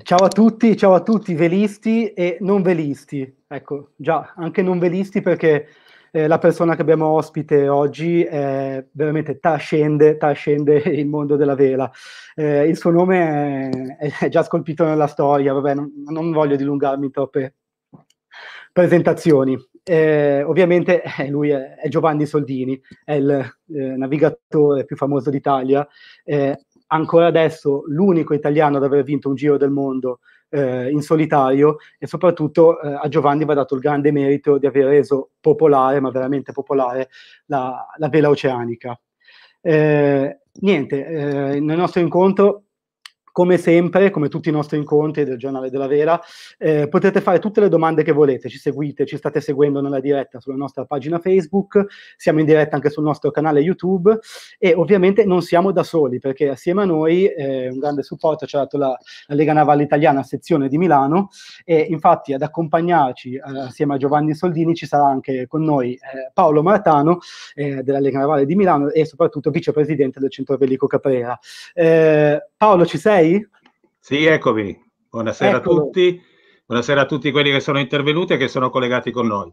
Ciao a tutti, ciao a tutti velisti e non velisti. Ecco, già, anche non velisti perché eh, la persona che abbiamo ospite oggi è veramente tascende, tascende il mondo della vela. Eh, il suo nome è, è, già scolpito nella storia, vabbè, non, non voglio dilungarmi in troppe presentazioni. Eh, ovviamente eh, lui è, è, Giovanni Soldini, è il eh, navigatore più famoso d'Italia, eh, ancora adesso l'unico italiano ad aver vinto un giro del mondo eh, in solitario e soprattutto eh, a Giovanni va dato il grande merito di aver reso popolare, ma veramente popolare, la, la vela oceanica. Eh, niente, eh, nel nostro incontro come sempre, come tutti i nostri incontri del Giornale della Vera, eh, potete fare tutte le domande che volete, ci seguite, ci state seguendo nella diretta sulla nostra pagina Facebook, siamo in diretta anche sul nostro canale YouTube e ovviamente non siamo da soli perché assieme a noi eh, un grande supporto ci ha dato la, la, Lega Navale Italiana sezione di Milano e infatti ad accompagnarci eh, assieme a Giovanni Soldini ci sarà anche con noi eh, Paolo Martano eh, della Lega Navale di Milano e soprattutto vicepresidente del Centro Bellico Caprera. Eh, Paolo ci sei? sei? Sì, eccomi. Buonasera Eccolo. a tutti. Buonasera a tutti quelli che sono intervenuti e che sono collegati con noi.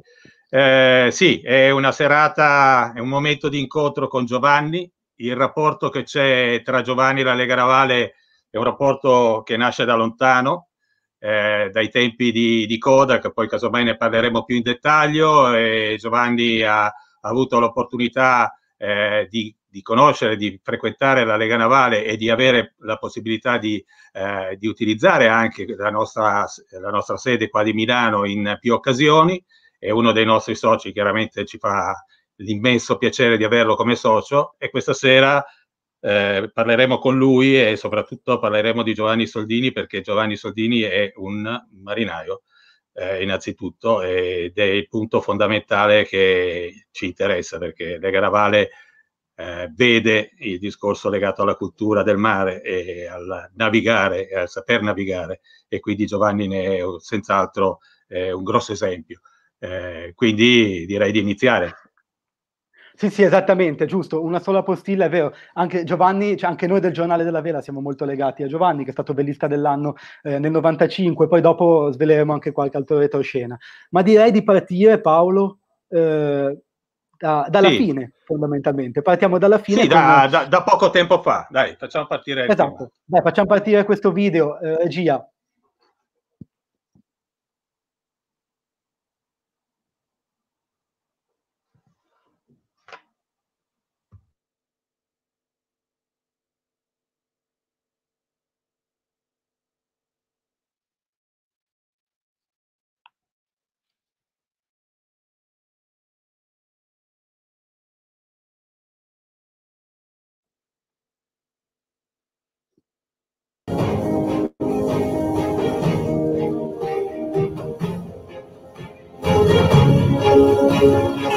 Eh, sì, è una serata, è un momento di incontro con Giovanni. Il rapporto che c'è tra Giovanni e la Lega Navale è un rapporto che nasce da lontano, eh, dai tempi di, di Kodak, poi casomai ne parleremo più in dettaglio. E Giovanni ha, ha avuto l'opportunità eh, di di conoscere, di frequentare la Lega Navale e di avere la possibilità di, eh, di utilizzare anche la nostra, la nostra, sede qua di Milano in più occasioni. È uno dei nostri soci, chiaramente ci fa l'immenso piacere di averlo come socio e questa sera eh, parleremo con lui e soprattutto parleremo di Giovanni Soldini perché Giovanni Soldini è un marinaio. Eh, innanzitutto ed è il punto fondamentale che ci interessa perché Lega Navale eh, vede il discorso legato alla cultura del mare e al navigare, al saper navigare, e quindi Giovanni ne è senz'altro eh, un grosso esempio. Eh, quindi direi di iniziare. Sì, sì, esattamente, giusto. Una sola postilla, è vero. Anche Giovanni, cioè anche noi del Giornale della Vela siamo molto legati a Giovanni, che è stato bellista dell'anno eh, nel 95, poi dopo sveleremo anche qualche altro retroscena. Ma direi di partire, Paolo, eh, da, dalla sì. fine, fondamentalmente. Partiamo dalla fine. Sì, da, da, da, poco tempo fa. Dai, facciamo partire. Esatto. Dai, facciamo partire questo video, eh, regia. Thank you.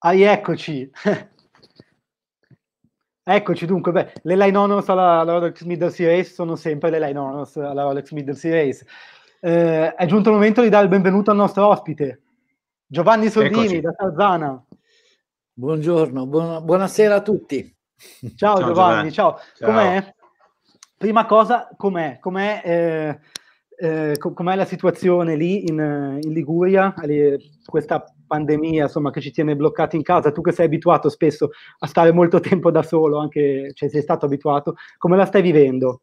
Ah, eccoci. eccoci dunque, beh, le line honors alla, alla Rolex Middle Race sono sempre le line honors alla Rolex Middle Race. Eh, è giunto il momento di dare il benvenuto al nostro ospite, Giovanni Soldini eccoci. da Tarzana. Buongiorno, buona, buonasera a tutti. Ciao, ciao Giovanni, Giovanni, ciao. ciao. Com'è? Prima cosa, com'è? Com'è, eh, eh, com'è la situazione lì in, in Liguria, questa pandemia, insomma, che ci tiene bloccati in casa, tu che sei abituato spesso a stare molto tempo da solo, anche cioè, sei stato abituato, come la stai vivendo?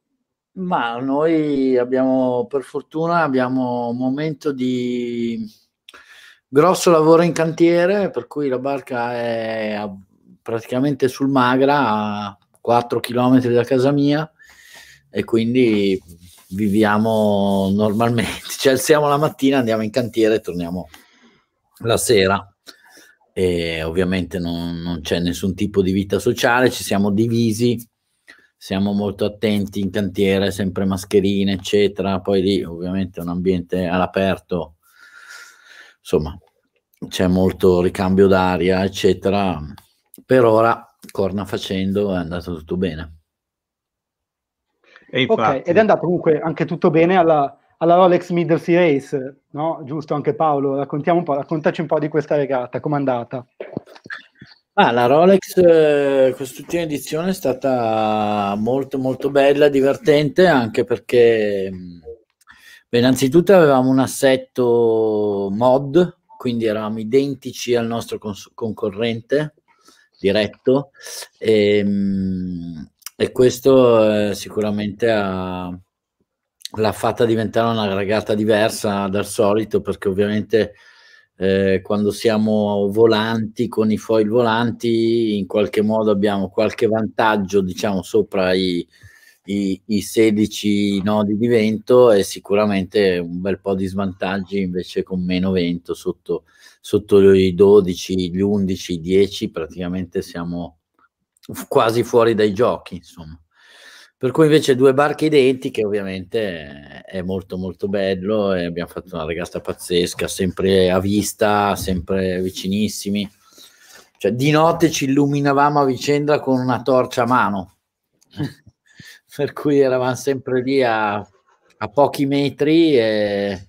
Ma noi abbiamo, per fortuna, abbiamo un momento di grosso lavoro in cantiere, per cui la barca è praticamente sul Magra, a 4 km da casa mia, e quindi viviamo normalmente. Ci cioè, alziamo la mattina, andiamo in cantiere e torniamo la sera e ovviamente non, non c'è nessun tipo di vita sociale, ci siamo divisi, siamo molto attenti in cantiere, sempre mascherine, eccetera. Poi lì ovviamente un ambiente all'aperto, insomma, c'è molto ricambio d'aria, eccetera. Per ora, corna facendo, è andato tutto bene. E infatti... okay, ed è andato comunque anche tutto bene alla alla Rolex Middlesea Race, no? Giusto anche Paolo, raccontiamo un po', raccontaci un po' di questa regata, com'è andata? Ah, la Rolex eh, quest'ultima edizione è stata molto molto bella, divertente, anche perché mm, beh, innanzitutto avevamo un assetto mod, quindi eravamo identici al nostro cons- concorrente diretto e, mm, e questo eh, sicuramente ha l'ha fatta diventare una ragazza diversa dal solito perché ovviamente eh, quando siamo volanti con i foil volanti in qualche modo abbiamo qualche vantaggio diciamo sopra i, i, i 16 nodi di vento e sicuramente un bel po' di svantaggi invece con meno vento sotto, sotto i 12, gli 11, i 10 praticamente siamo quasi fuori dai giochi insomma per cui invece due barche identiche ovviamente è molto molto bello e abbiamo fatto una regata pazzesca, sempre a vista, sempre vicinissimi. Cioè, di notte ci illuminavamo a vicenda con una torcia a mano, per cui eravamo sempre lì a, a pochi metri e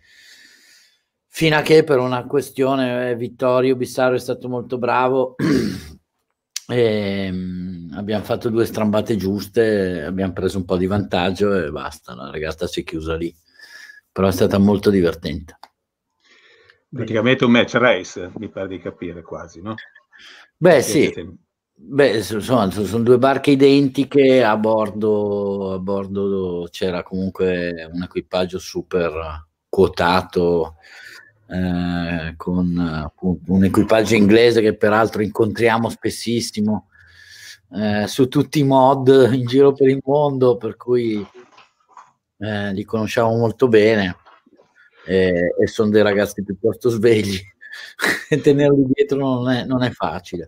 fino a che per una questione eh, Vittorio Bissaro è stato molto bravo. e, ehm, abbiamo fatto due strambate giuste, abbiamo preso un po' di vantaggio e basta, la regata si è chiusa lì. Però è stata molto divertente. Praticamente un match race, mi pare di capire quasi, no? Beh sì, Beh, sono, sono due barche identiche, a bordo, a bordo c'era comunque un equipaggio super quotato, eh, con un equipaggio inglese che peraltro incontriamo spessissimo eh, su tutti i mod in giro per il mondo, per cui eh, li conosciamo molto bene e, e sono dei ragazzi piuttosto svegli tenerli dietro non è, non è, facile.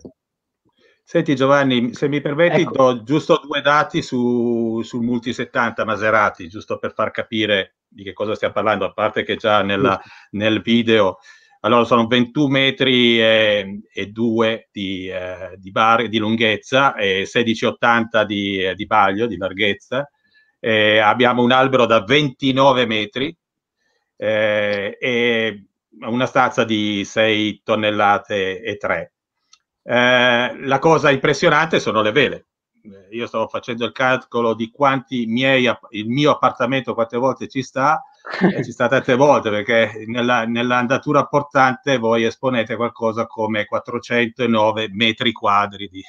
Senti Giovanni, se mi permetti, ecco. do giusto due dati su, sul Multi 70 Maserati, giusto per far capire di che cosa stiamo parlando, a parte che già nella, nel video allora sono 21 metri e, e 2 di, eh, di, bar, di lunghezza e 16,80 di, eh, di baglio, di larghezza. Eh, abbiamo un albero da 29 metri eh, e una stanza di 6 tonnellate e 3. Eh, la cosa impressionante sono le vele. Eh, io stavo facendo il calcolo di quanti miei, il mio appartamento quante volte ci sta eh, ci state tre volte perché nella, nell'andatura portante voi esponete qualcosa come 409 metri quadri di,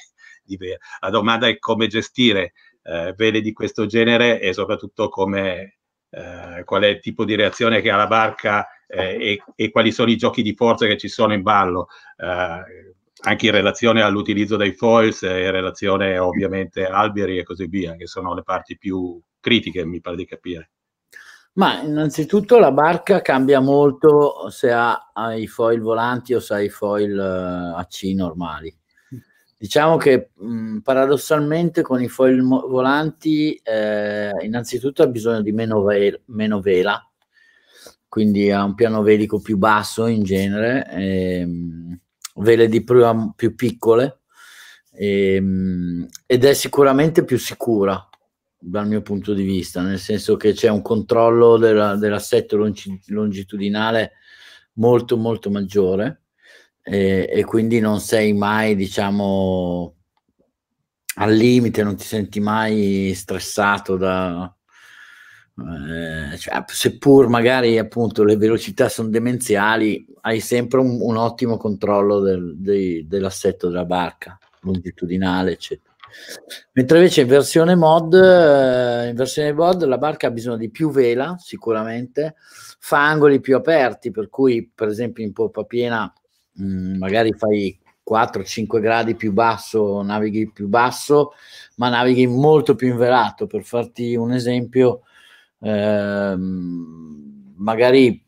di vela. La domanda è come gestire eh, vele di questo genere e soprattutto come, eh, qual è il tipo di reazione che ha la barca eh, e, e, quali sono i giochi di forza che ci sono in ballo. Eh, anche in relazione all'utilizzo dei foils, eh, in relazione ovviamente alberi e così via, che sono le parti più critiche, mi pare di capire. Ma innanzitutto la barca cambia molto se ha, ha i foil volanti o se ha i foil eh, AC normali. Diciamo che mh, paradossalmente con i foil volanti eh, innanzitutto ha bisogno di meno, ve meno, vela, quindi ha un piano velico più basso in genere, e, ehm, mh, vele di prua più piccole e, ehm, mh, ed è sicuramente più sicura dal mio punto di vista, nel senso che c'è un controllo della, dell'assetto longitudinale molto molto maggiore e, e, quindi non sei mai diciamo al limite, non ti senti mai stressato da... Eh, cioè, seppur magari appunto le velocità sono demenziali, hai sempre un, un ottimo controllo del, dei, dell'assetto della barca longitudinale, eccetera. Mentre invece in versione mod, eh, in versione mod la barca ha bisogno di più vela sicuramente, fa angoli più aperti, per cui per esempio in poppa piena mh, mm, magari fai 4-5 gradi più basso, navighi più basso, ma navighi molto più invelato. Per farti un esempio, ehm, magari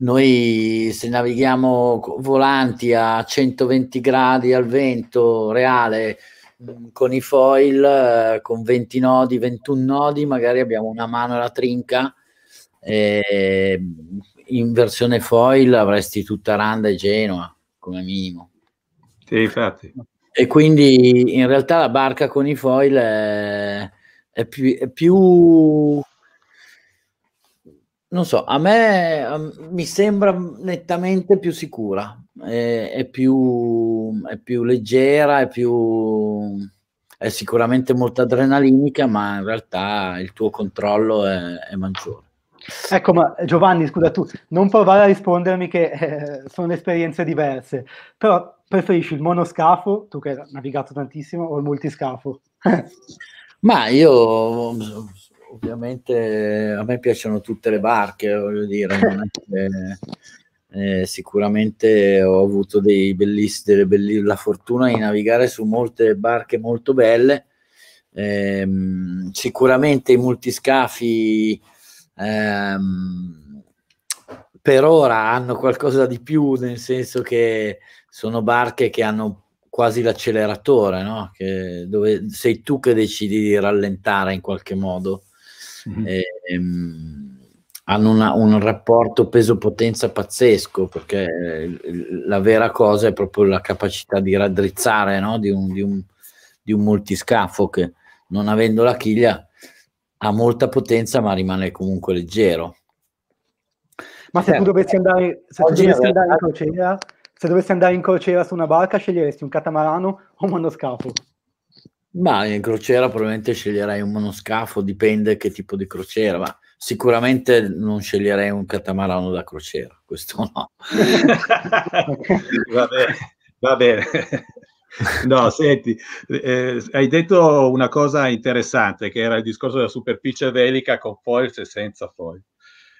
noi se navighiamo volanti a 120 gradi al vento reale, Mm, con i foil, eh, con 20 nodi, 21 nodi, magari abbiamo una mano alla trinca, e mm, in versione foil avresti tutta Randa e Genoa come minimo. Sì, infatti. E quindi in realtà la barca con i foil è, è, più, è più, Non so, a me mi sembra nettamente più sicura, è, è più è più leggera, è più è sicuramente molto adrenalinica, ma in realtà il tuo controllo è, è maggiore. Ecco, ma Giovanni, scusa tu, non provare a rispondermi che eh, sono esperienze diverse, però preferisci il monoscafo, tu che hai navigato tantissimo, o il multiscafo? ma io ovviamente a me piacciono tutte le barche, voglio dire, che, eh, sicuramente ho avuto dei bellissimi, belli, la fortuna di navigare su molte barche molto belle, ehm, sicuramente i multiscafi ehm, per ora hanno qualcosa di più, nel senso che sono barche che hanno quasi l'acceleratore, no? che, dove sei tu che decidi di rallentare in qualche modo. Mm-hmm. E, ehm, hanno una, un rapporto peso-potenza pazzesco, perché la vera cosa è proprio la capacità di raddrizzare no? di, un, di, un, di, un, multiscafo che non avendo la chiglia ha molta potenza ma rimane comunque leggero. Ma se certo. tu dovessi andare, se tu dovessi andare in crociera, se dovessi andare in crociera su una barca sceglieresti un catamarano o un monoscafo? Ma in crociera probabilmente sceglierai un monoscafo, dipende che tipo di crociera, ma Sicuramente non sceglierei un catamarano da crociera, questo no. va bene, va bene. No, senti, eh, hai detto una cosa interessante che era il discorso della superficie velica con foil e senza foil.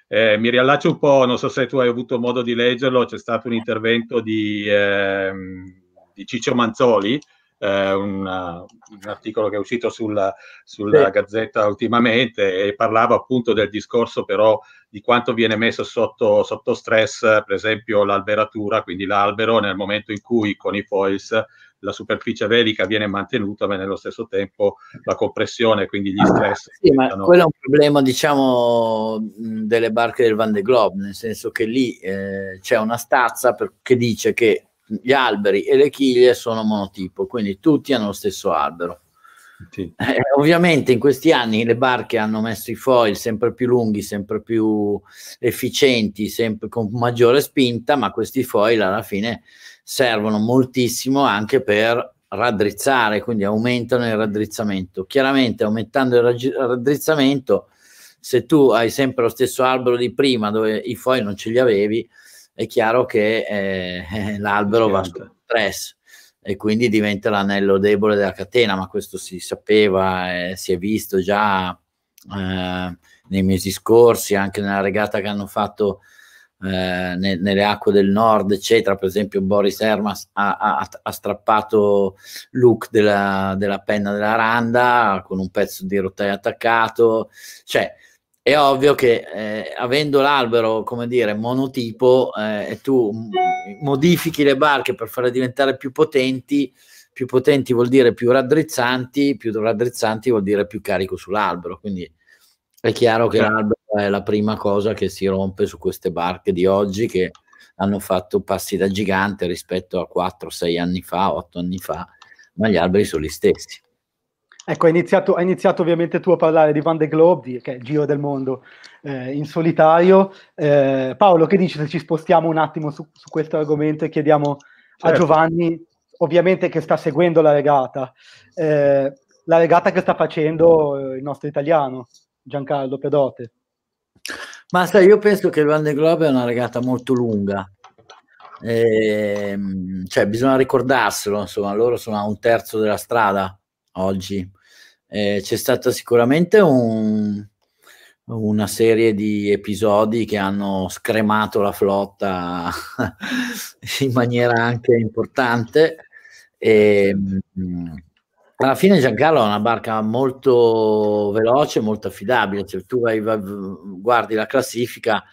Eh, mi riallaccio un po', non so se tu hai avuto modo di leggerlo, c'è stato un intervento di, eh, di Ciccio Manzoli, eh, un, un, articolo che è uscito sulla, sulla sì. Gazzetta ultimamente e parlava appunto del discorso però di quanto viene messo sotto, sotto stress, per esempio l'alberatura, quindi l'albero nel momento in cui con i foils la superficie velica viene mantenuta, ma nello stesso tempo la compressione, quindi gli ah, stress. Ah, sì, ma quello è un problema, diciamo, delle barche del Van de Globe, nel senso che lì eh, c'è una stazza per, che dice che gli alberi e le chiglie sono monotipo, quindi tutti hanno lo stesso albero. Sì. Eh, ovviamente in questi anni le barche hanno messo i foil sempre più lunghi, sempre più efficienti, sempre con maggiore spinta, ma questi foil alla fine servono moltissimo anche per raddrizzare, quindi aumentano il raddrizzamento. Chiaramente aumentando il raddrizzamento, se tu hai sempre lo stesso albero di prima dove i foil non ce li avevi, è chiaro che eh, l'albero certo. va sotto stress e quindi diventa l'anello debole della catena, ma questo si sapeva, eh, si è visto già eh, nei mesi scorsi, anche nella regata che hanno fatto eh, ne, nelle acque del nord, eccetera. Per esempio, Boris Hermas ha, ha, ha strappato Luke della, della penna della randa con un pezzo di rotaia attaccato. Cioè, è ovvio che eh, avendo l'albero, come dire, monotipo, eh, e tu modifichi le barche per farle diventare più potenti, più potenti vuol dire più raddrizzanti, più raddrizzanti vuol dire più carico sull'albero, quindi è chiaro che certo. l'albero è la prima cosa che si rompe su queste barche di oggi che hanno fatto passi da gigante rispetto a 4-6 anni fa, 8 anni fa, ma gli alberi sono gli stessi. Ecco, hai iniziato, hai iniziato, ovviamente tu a parlare di Van de Globe, di, che è il giro del mondo eh, in solitario. Eh, Paolo, che dici se ci spostiamo un attimo su, su questo argomento e chiediamo certo. a Giovanni, ovviamente che sta seguendo la regata, eh, la regata che sta facendo eh, il nostro italiano, Giancarlo Pedote. Ma sai, io penso che il Van de Globe è una regata molto lunga, eh, cioè bisogna ricordarselo, insomma, loro sono a un terzo della strada oggi eh, c'è stata sicuramente un, una serie di episodi che hanno scremato la flotta in maniera anche importante. E, ehm, alla fine Giancarlo è una barca molto veloce, molto affidabile. Cioè, tu vai, vai, guardi la classifica,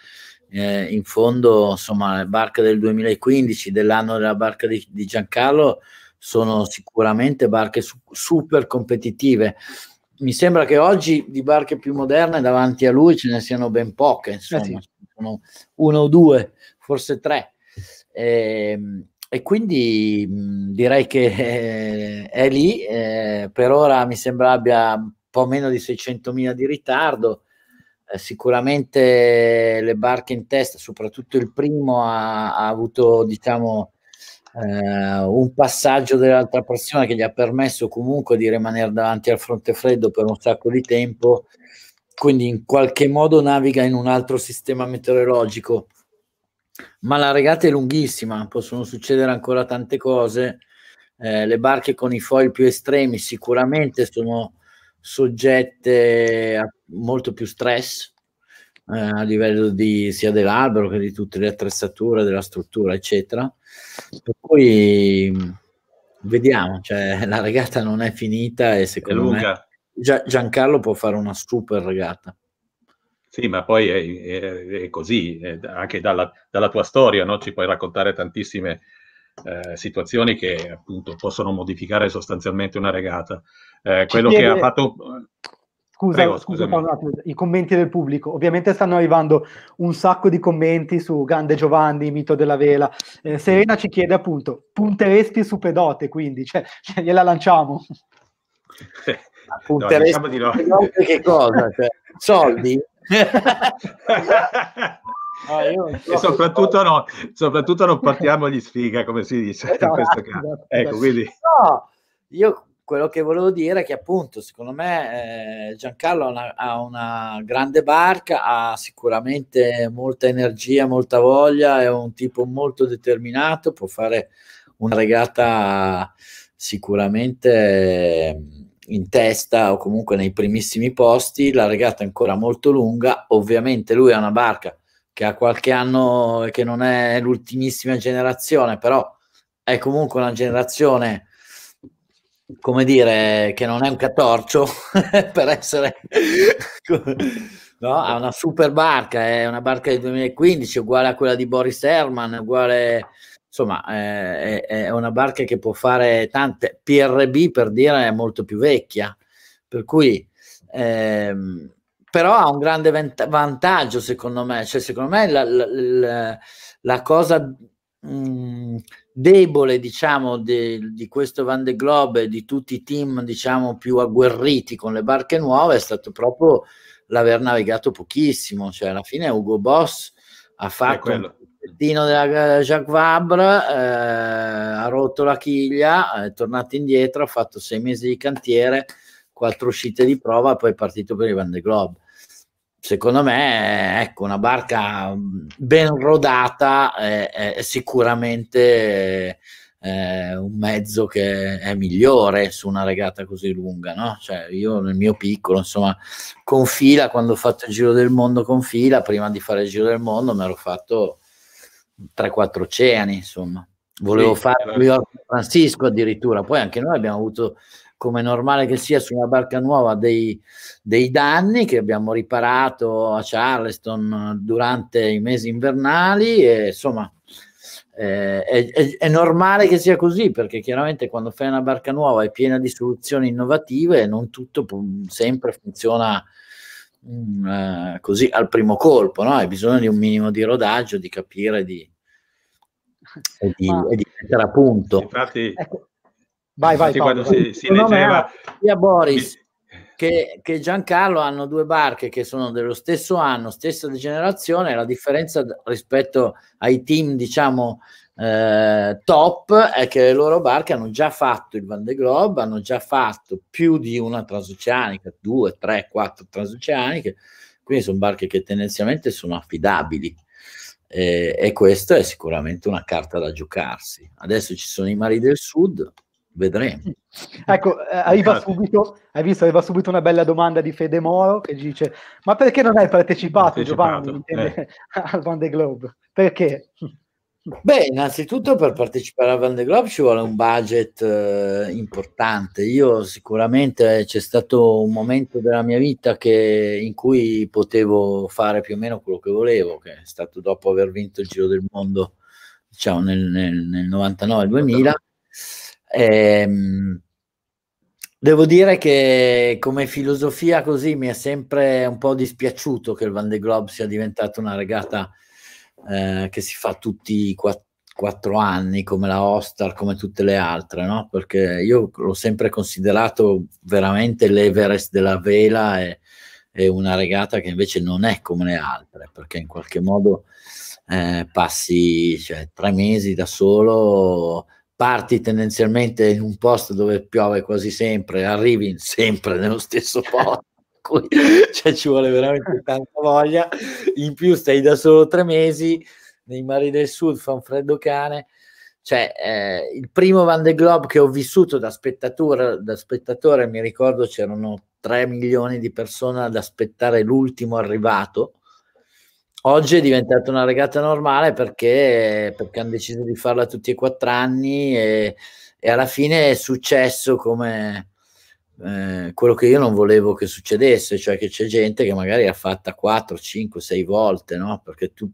eh, in fondo, insomma, le barche del 2015, dell'anno della barca di, di Giancarlo, sono sicuramente barche su super competitive. Mi sembra che oggi di barche più moderne davanti a lui ce ne siano ben poche, eh insomma, eh sì. sono uno o due, forse tre. E, ehm, e quindi mh, direi che eh, è lì, eh, per ora mi sembra abbia un po' meno di 600.000 di ritardo, eh, sicuramente le barche in testa, soprattutto il primo, ha, ha avuto diciamo, eh, un passaggio dell'altra persona che gli ha permesso comunque di rimanere davanti al fronte freddo per un sacco di tempo, quindi in qualche modo naviga in un altro sistema meteorologico. Ma la regata è lunghissima, possono succedere ancora tante cose. Eh, le barche con i foil più estremi sicuramente sono soggette a molto più stress eh, a livello di, sia dell'albero che di tutte le attrezzature, della struttura, eccetera. Per cui mm, vediamo, cioè, la regata non è finita e secondo me Giancarlo può fare una super regata. Sì, ma poi è, è, è così, è anche dalla, dalla, tua storia no? ci puoi raccontare tantissime eh, situazioni che appunto possono modificare sostanzialmente una regata. Eh, quello che ha fatto Scusa, scusa Paolo, i commenti del pubblico. Ovviamente stanno arrivando un sacco di commenti su Grande Giovanni, mito della vela. Eh, Serena ci chiede appunto, punteresti su Pedote, quindi cioè, cioè, gliela lanciamo. punteresti no, diciamo di no. Pedote che cosa? Cioè, soldi? Ah, no, so e soprattutto, no, soprattutto non partiamo gli sfiga, come si dice esatto, in questo caso. Esatto, ecco, esatto. quindi... No, io quello che volevo dire è che appunto secondo me eh, Giancarlo ha una, ha una, grande barca, ha sicuramente molta energia, molta voglia, è un tipo molto determinato, può fare una regata sicuramente ehm, in testa o comunque nei primissimi posti, la regata è ancora molto lunga, ovviamente lui ha una barca che ha qualche anno e che non è l'ultimissima generazione, però è comunque una generazione come dire, che non è un catorcio per essere... no, ha una super barca, è una barca del 2015, uguale a quella di Boris Herman, uguale... Insomma, è, è una barca che può fare tante. PRB, per dire, è molto più vecchia. Per cui... Ehm, però ha un grande vantaggio secondo me, cioè secondo me la, la, la, la cosa mh, mm, debole diciamo de, di questo Van de Globe e di tutti i team diciamo più agguerriti con le barche nuove è stato proprio l'aver navigato pochissimo cioè alla fine Ugo Boss ha fatto il pezzettino della eh, Jacques Vabre eh, ha rotto la chiglia è tornato indietro ha fatto sei mesi di cantiere quattro uscite di prova poi è partito per i Van de Globe secondo me, ecco, una barca ben rodata è, è sicuramente è eh, un mezzo che è migliore su una regata così lunga, no? Cioè, io nel mio piccolo, insomma, con fila, quando ho fatto il giro del mondo con fila, prima di fare il giro del mondo, mi ero fatto 3-4 oceani, insomma. Volevo sì, fare certo. New York san Francisco addirittura, poi anche noi abbiamo avuto come normale che sia su una barca nuova, dei, dei danni che abbiamo riparato a Charleston durante i mesi invernali e insomma eh, è, è, è, normale che sia così perché chiaramente quando fai una barca nuova è piena di soluzioni innovative non tutto sempre funziona um, così al primo colpo no? hai bisogno di un minimo di rodaggio di capire di, e di, Ma, e di mettere a punto infatti ecco. Vai, vai. Paolo, vai. Si, si leggeva... Sia Boris che, che, Giancarlo hanno due barche che sono dello stesso anno, stessa generazione, la differenza rispetto ai team, diciamo, eh, top è che le loro barche hanno già fatto il Van de Globe, hanno già fatto più di una transoceanica, due, tre, quattro transoceaniche, quindi sono barche che tendenzialmente sono affidabili. Eh, e questa è sicuramente una carta da giocarsi. Adesso ci sono i mari del sud, Vedremo. Ecco, eh, eh, arriva subito, hai visto, arriva subito una bella domanda di Fede Moro che dice, ma perché non hai partecipato, partecipato Giovanni eh. al Van de Globe? Perché? Beh, innanzitutto per partecipare al Van de Globe ci vuole un budget eh, importante. Io sicuramente c'è stato un momento della mia vita che, in cui potevo fare più o meno quello che volevo, che è stato dopo aver vinto il Giro del Mondo, diciamo nel, nel, nel 99-2000. Ehm, devo dire che come filosofia così mi è sempre un po' dispiaciuto che il Van de Globe sia diventato una regata eh, che si fa tutti i quattro quattro anni come la Hostar, come tutte le altre, no? Perché io l'ho sempre considerato veramente l'Everest della vela e, e, una regata che invece non è come le altre, perché in qualche modo eh, passi cioè, tre mesi da solo parti tendenzialmente in un posto dove piove quasi sempre, arrivi sempre nello stesso posto. cioè ci vuole veramente tanta voglia. In più stai da solo tre mesi, nei mari del sud fa un freddo cane. Cioè, eh, il primo Van de Globe che ho vissuto da spettatore, da spettatore, mi ricordo c'erano 3 milioni di persone ad aspettare l'ultimo arrivato Oggi è diventata una regata normale perché, perché hanno deciso di farla tutti e quattro anni e, e alla fine è successo come eh, quello che io non volevo che succedesse, cioè che c'è gente che magari ha fatta 4, 5, 6 volte, no? Perché tu,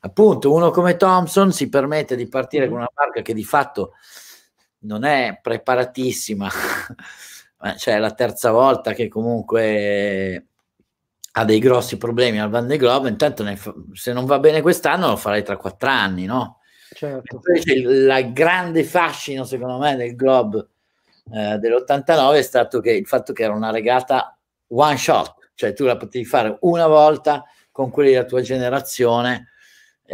appunto, uno come Thompson si permette di partire mm-hmm. con una barca che di fatto non è preparatissima, cioè è la terza volta che comunque ha dei grossi problemi al Van de Globe, intanto fa, se non va bene quest'anno lo farai tra quattro anni, no? Certo. Invece il grande fascino, secondo me, del Globe eh, dell'89 è stato che il fatto che era una regata one shot, cioè tu la potevi fare una volta con quelli della tua generazione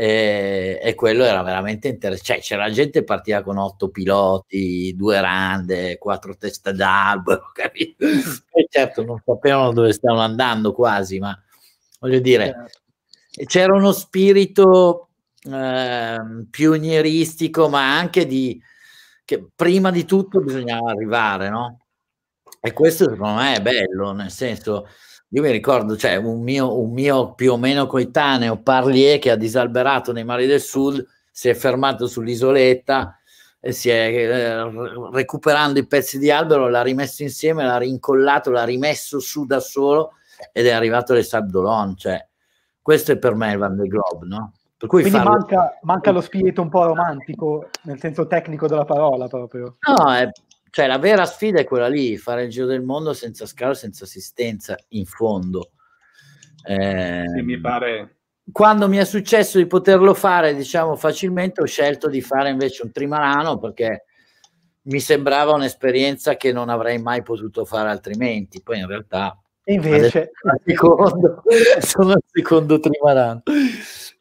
e, eh, e quello era veramente interessante. Cioè, c'era gente che partiva con otto piloti, due rande, quattro testa d'albero, capito? E certo non sapevano dove stavano andando quasi, ma voglio dire, certo. c'era uno spirito eh, pionieristico, ma anche di che prima di tutto bisognava arrivare, no? E questo secondo me è bello, nel senso io mi ricordo, cioè, un mio, un mio più o meno coetaneo, Parlier, che ha disalberato nei mari del sud, si è fermato sull'isoletta e si è eh, recuperando i pezzi di albero, l'ha rimesso insieme, l'ha rincollato, l'ha rimesso su da solo ed è arrivato le Sabdolon. Cioè, questo è per me il Van de Globe, no? Per cui Quindi farlo... manca, manca, lo spirito un po' romantico, nel senso tecnico della parola proprio. No, è cioè la vera sfida è quella lì, fare il giro del mondo senza scalo, senza assistenza, in fondo. Eh, sì, mi ehm, pare... Quando mi è successo di poterlo fare, diciamo, facilmente, ho scelto di fare invece un trimarano perché mi sembrava un'esperienza che non avrei mai potuto fare altrimenti. Poi in realtà Invece, secondo, sono al secondo trimarano.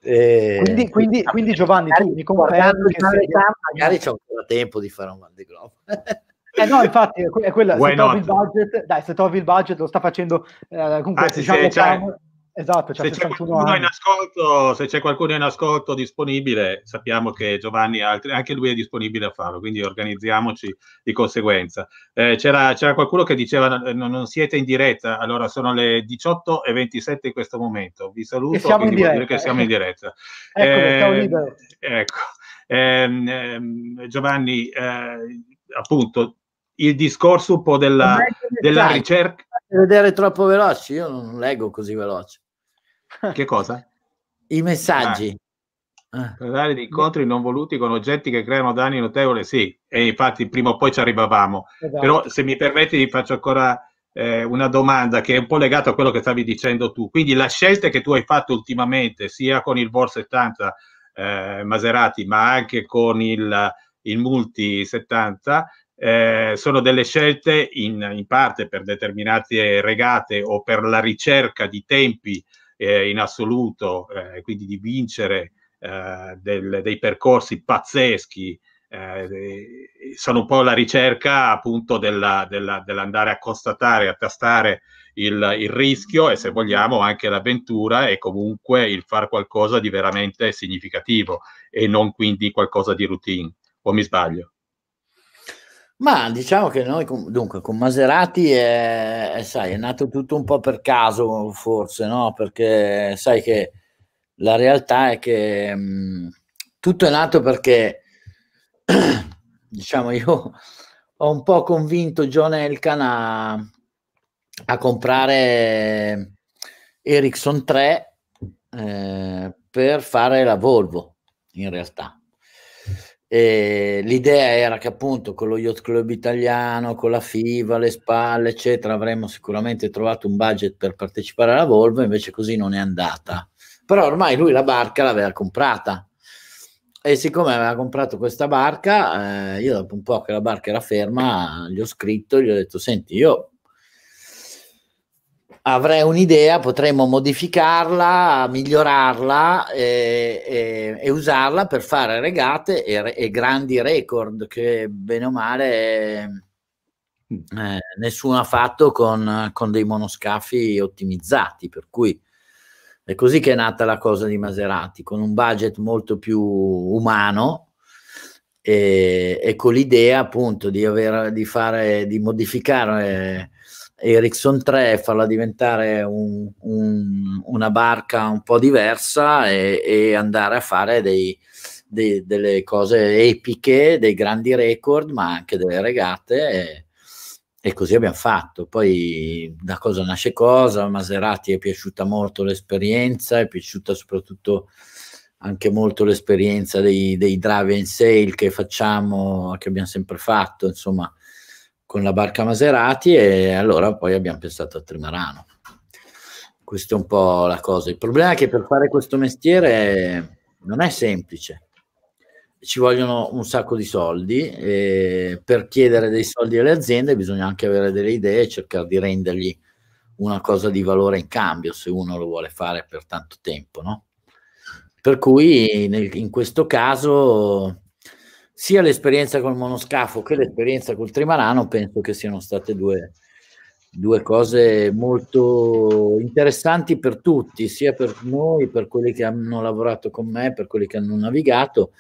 Eh, quindi, quindi, quindi, Giovanni, tu mi confermi che magari c'è ancora tempo di fare un Van de Globe. Eh no, infatti è, que- quella, se trovi, budget, dai, se trovi il budget, lo sta facendo eh, comunque Anzi, diciamo, c'è, esatto, c'è cioè se, c'è ascolto, se c'è qualcuno in ascolto disponibile, sappiamo che Giovanni altri, anche lui è disponibile a farlo, quindi organizziamoci di conseguenza. Eh, c'era, c'era, qualcuno che diceva non, non, siete in diretta, allora sono le 18 e 27 in questo momento. Vi saluto, e siamo in diretta. Dire che siamo in eh. diretta. ecco, eh, ecco. Ehm, ehm, Giovanni, eh, appunto il discorso un po' della, della ricerca. Vedere troppo veloci, io non leggo così veloce. Che cosa? I messaggi. Ah. Ah. di incontri non voluti con oggetti che creano danni notevoli, sì, e infatti prima o poi ci arrivavamo. Esatto. Però se mi permetti vi faccio ancora eh, una domanda che è un po' legata a quello che stavi dicendo tu. Quindi la scelta che tu hai fatto ultimamente, sia con il Vor 70 eh, Maserati, ma anche con il, il Multi 70, eh, sono delle scelte in, in, parte per determinate regate o per la ricerca di tempi eh, in assoluto, eh, quindi di vincere eh, del, dei percorsi pazzeschi. Eh, sono un po' la ricerca appunto della, della, dell'andare a constatare, a tastare il, il rischio e se vogliamo anche l'avventura e comunque il fare qualcosa di veramente significativo e non quindi qualcosa di routine. O mi sbaglio? Ma diciamo che noi, con, dunque, con Maserati è, è, sai, è nato tutto un po' per caso, forse, no? Perché sai che la realtà è che mh, tutto è nato perché, diciamo, io ho un po' convinto John Elkan a, a comprare Ericsson 3 eh, per fare la Volvo, in realtà e l'idea era che appunto con lo Yacht Club italiano, con la FIVA, alle spalle, eccetera, avremmo sicuramente trovato un budget per partecipare alla Volvo, invece così non è andata. Però ormai lui la barca l'aveva comprata. E siccome aveva comprato questa barca, eh, io dopo un po' che la barca era ferma, gli ho scritto, gli ho detto, senti, io avrei un'idea, potremmo modificarla, migliorarla e, eh, e, eh, e, usarla per fare regate e, e, grandi record che bene o male eh, nessuno ha fatto con, con, dei monoscafi ottimizzati, per cui è così che è nata la cosa di Maserati, con un budget molto più umano. E, con l'idea appunto di, avere, di, fare, di modificare Ericsson 3 farla diventare un, un, una barca un po' diversa e, e andare a fare dei, dei, delle cose epiche, dei grandi record, ma anche delle regate. E, e così abbiamo fatto. Poi da cosa nasce cosa, Maserati è piaciuta molto l'esperienza, è piaciuta soprattutto anche molto l'esperienza dei, dei drive and sale che facciamo, che abbiamo sempre fatto, insomma con la barca Maserati e allora poi abbiamo pensato a Trimarano. Questa è un po' la cosa. Il problema è che per fare questo mestiere non è semplice. Ci vogliono un sacco di soldi e per chiedere dei soldi alle aziende bisogna anche avere delle idee e cercare di rendergli una cosa di valore in cambio se uno lo vuole fare per tanto tempo, no? Per cui nel, in questo caso sia l'esperienza col monoscafo che l'esperienza col trimarano penso che siano state due, due cose molto interessanti per tutti, sia per noi, per quelli che hanno lavorato con me, per quelli che hanno navigato,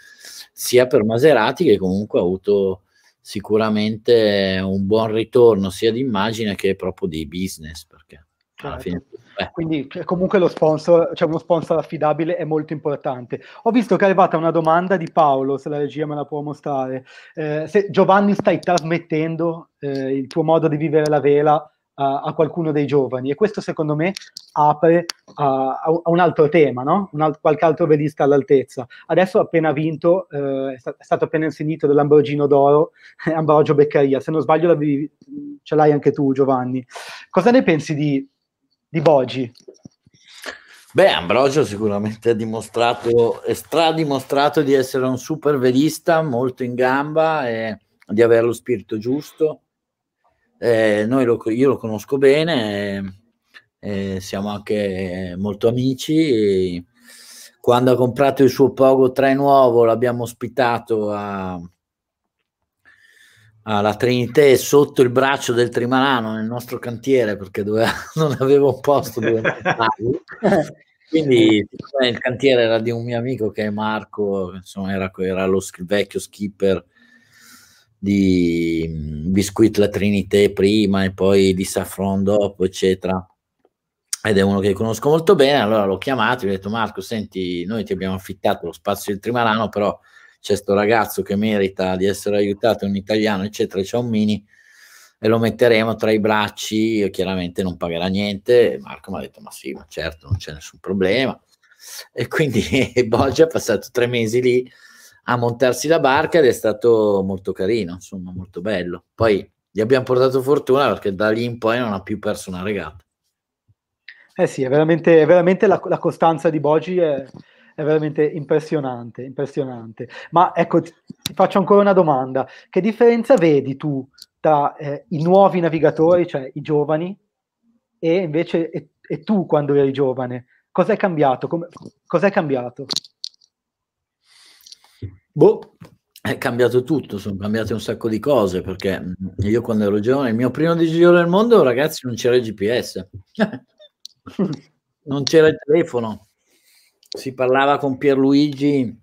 sia per Maserati che comunque ha avuto sicuramente un buon ritorno sia di immagine che proprio di business, perché alla certo. fine eh. Quindi cioè, comunque lo sponsor, cioè uno sponsor affidabile è molto importante. Ho visto che è arrivata una domanda di Paolo, se la regia me la può mostrare. Eh, se Giovanni stai trasmettendo eh, il tuo modo di vivere la vela a, qualcuno dei giovani e questo secondo me apre a, a un altro tema, no? un alt- qualche altro velista all'altezza. Adesso ha appena vinto, eh, è, sta- è, stato appena insignito dell'Ambrogino d'Oro Ambrogio Beccaria, se non sbaglio vi- ce l'hai anche tu Giovanni. Cosa ne pensi di di Bogi? Beh, Ambrogio sicuramente ha dimostrato e stradimostrato di essere un super velista, molto in gamba e di avere lo spirito giusto. Eh, lo, io lo conosco bene, eh, eh, siamo anche molto amici. quando ha comprato il suo Pogo 3 nuovo l'abbiamo ospitato a, alla Trinité sotto il braccio del Trimarano nel nostro cantiere perché dove, non avevo un posto dove andare. Quindi il cantiere era di un mio amico che è Marco, insomma, era, era lo vecchio skipper di Biscuit La Trinité prima e poi di Saffron dopo, eccetera. Ed è uno che conosco molto bene, allora l'ho chiamato e gli ho detto Marco, senti, noi ti abbiamo affittato lo spazio del Trimarano, però c'è sto ragazzo che merita di essere aiutato, un italiano, eccetera, c'è un mini e lo metteremo tra i bracci, Io chiaramente non pagherà niente, Marco mi ha detto ma sì, ma certo, non c'è nessun problema. E quindi Bolgia è passato tre mesi lì a montarsi la barca ed è stato molto carino, insomma, molto bello. Poi gli abbiamo portato fortuna perché da lì in poi non ha più perso una regata. Eh sì, è veramente, è veramente la, la, costanza di Bogi è, è veramente impressionante, impressionante. Ma ecco, ti, faccio ancora una domanda. Che differenza vedi tu tra eh, i nuovi navigatori, cioè i giovani, e invece e, e tu quando eri giovane? Cos'è cambiato? Come, cos'è cambiato? Boh, è cambiato tutto, sono cambiate un sacco di cose perché io quando ero giovane, il mio primo giro del mondo, ragazzi, non c'era il GPS, non c'era il telefono, si parlava con Pierluigi,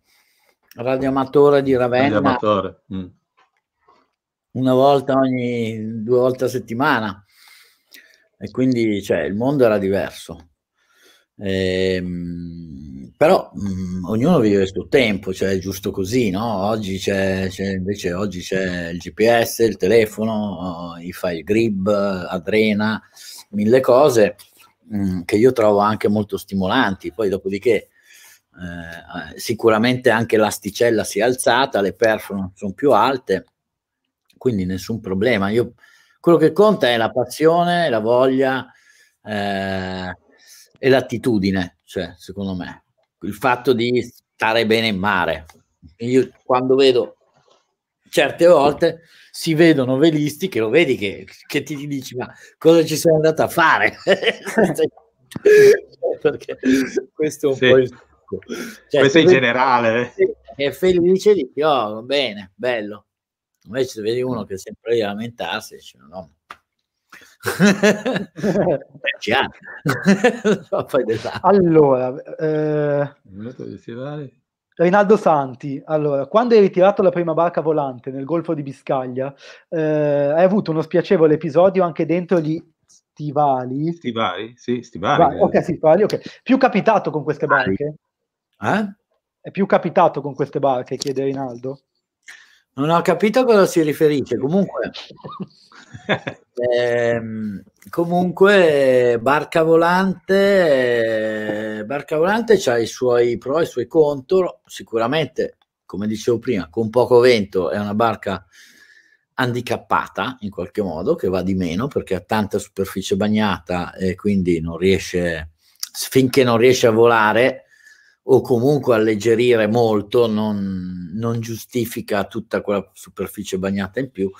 radioamatore di Ravenna. Radioamatore. Mm. Una volta ogni due volte a settimana. E quindi cioè, il mondo era diverso. Ehm, però mh, mm, ognuno vive il suo tempo, cioè è giusto così, no? Oggi c'è, c'è, invece oggi c'è il GPS, il telefono, i file grip, Adrena, mille cose mh, mm, che io trovo anche molto stimolanti. Poi dopodiché eh, eh, sicuramente anche l'asticella si è alzata, le performance sono più alte, quindi nessun problema. Io, quello che conta è la passione, la voglia eh, e l'attitudine, cioè, secondo me, il fatto di stare bene in mare. Io quando vedo certe volte si vedono velisti che lo vedi che, che ti, dici ma cosa ci sei andato a fare? Perché questo è un sì. po' il ecco. Cioè, questo in generale. Eh. È felice, dici, oh, bene, bello. Invece vedi uno che è sempre lì a lamentarsi, dice, no, allora, eh, Rinaldo Santi, allora, quando hai ritirato la prima barca volante nel Golfo di Biscaglia, eh, hai avuto uno spiacevole episodio anche dentro gli stivali. Stivali? Sì, stivali. Bah, ok, stivali, ok. Più capitato con queste barche? Eh? È più capitato con queste barche, chiede Rinaldo. Non ho capito a cosa si riferisce. Comunque, ehm, comunque barca volante, barca volante ha i suoi pro e i suoi contro. Sicuramente, come dicevo prima, con poco vento è una barca handicappata in qualche modo, che va di meno perché ha tanta superficie bagnata e quindi non riesce, finché non riesce a volare, o comunque alleggerire molto non, non giustifica tutta quella superficie bagnata in più.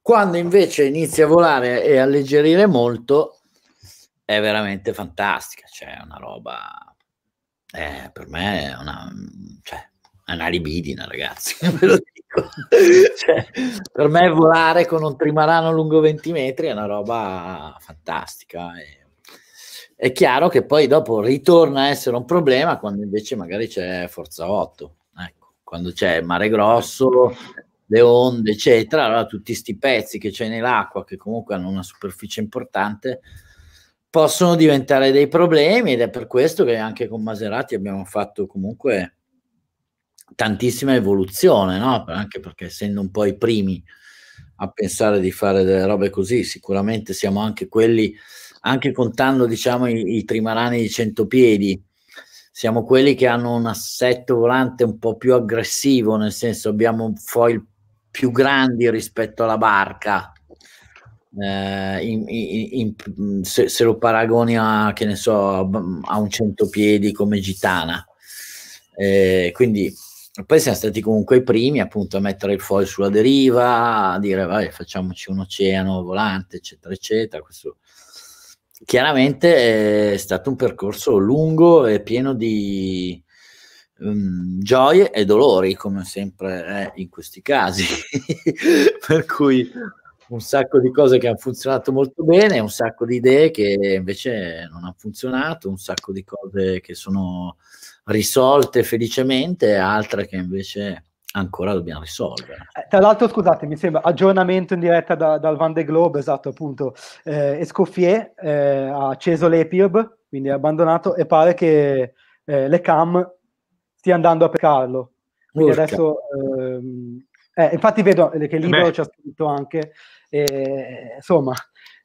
Quando invece inizia a volare e alleggerire molto, è veramente fantastica, cioè una roba, eh, per me è una, cioè, è una libidina ragazzi, ve lo dico. cioè, per me volare con un trimarano lungo 20 metri è una roba fantastica. È eh è chiaro che poi dopo ritorna a essere un problema quando invece magari c'è Forza 8, ecco, quando c'è mare grosso, le onde, eccetera, allora tutti questi pezzi che c'è nell'acqua, che comunque hanno una superficie importante, possono diventare dei problemi ed è per questo che anche con Maserati abbiamo fatto comunque tantissima evoluzione, no? anche perché essendo un po' i primi a pensare di fare delle robe così, sicuramente siamo anche quelli anche contando diciamo, i, i trimarani di 100 piedi siamo quelli che hanno un assetto volante un po' più aggressivo, nel senso abbiamo foil più grandi rispetto alla barca. Eh, in, in, in, se, se, lo paragoni a, che ne so, a un centopiedi come Gitana. Eh, quindi poi siamo stati comunque i primi appunto a mettere il foil sulla deriva, a dire vai facciamoci un oceano volante, eccetera, eccetera. Questo chiaramente è stato un percorso lungo e pieno di um, gioie e dolori, come sempre è in questi casi. per cui un sacco di cose che hanno funzionato molto bene, un sacco di idee che invece non hanno funzionato, un sacco di cose che sono risolte felicemente, altre che invece ancora dobbiamo risolvere. Eh, tra l'altro, scusate, mi sembra aggiornamento in diretta da, dal Van de Globe, esatto, appunto, eh, Escoffier eh, ha acceso l'Epirb, quindi ha abbandonato, e pare che eh, le cam stia andando a peccarlo. Quindi Urca. adesso... Ehm, eh, infatti vedo che il libro ci ha scritto anche, insomma,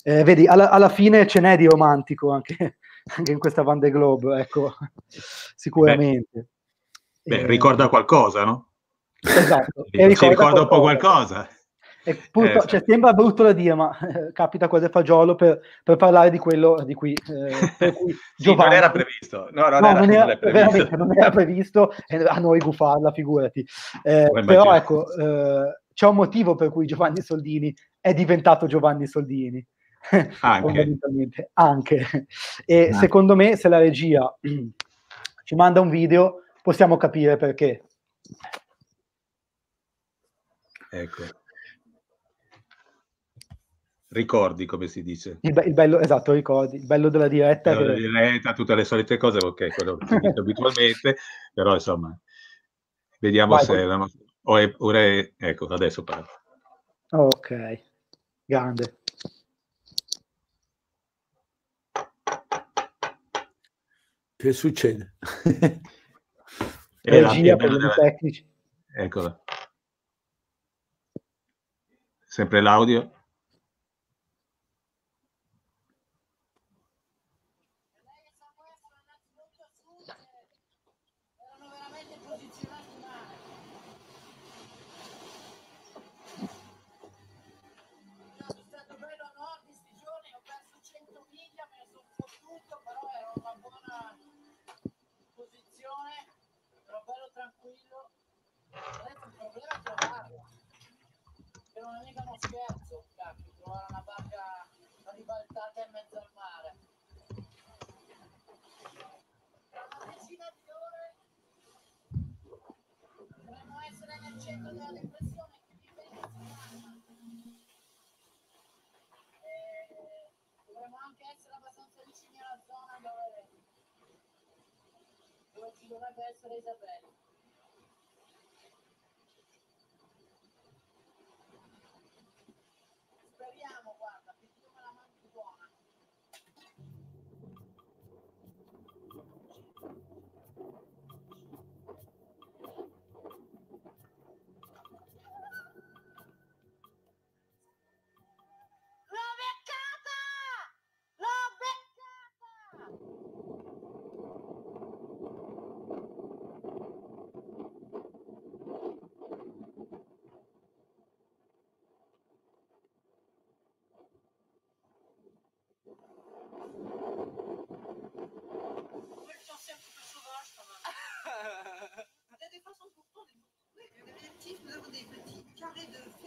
eh, vedi, alla, alla fine ce n'è di romantico anche, anche in questa Van de Globe, ecco, sicuramente. Beh, eh, ricorda qualcosa, no? Esatto. e ricorda, si ricorda un po' qualcosa. Purtro- esatto. cioè, sembra brutto da dire, ma eh, capita quasi a fagiolo per, per, parlare di quello di cui, eh, per cui Giovanni... sì, non era previsto, no, non, no, era, non, era, non, previsto. non era, previsto. Eh, a noi gufarla, figurati. Eh, però ecco, eh, c'è un motivo per cui Giovanni Soldini è diventato Giovanni Soldini. Anche. Anche. E Anche. secondo me se la regia ci manda un video possiamo capire perché. Ecco. Ricordi come si dice. Il, be- il, bello, esatto, ricordi. Il bello della diretta. Bello della diretta, tutte le solite cose, ok, quello che si dice abitualmente, però insomma, vediamo Vai, se... Poi. La nostra... O è, o ecco, adesso parlo. Ok, grande. Che succede? Regia per i tecnici. Eccola. siempre el audio. non è mica uno scherzo, cacchio, trovare una barca ribaltata in mezzo al mare. Una decina di ore dovremmo essere nel centro della depressione di Venezuela. Dovremmo anche essere abbastanza vicini alla zona dove, dove ci dovrebbe essere Isabella. de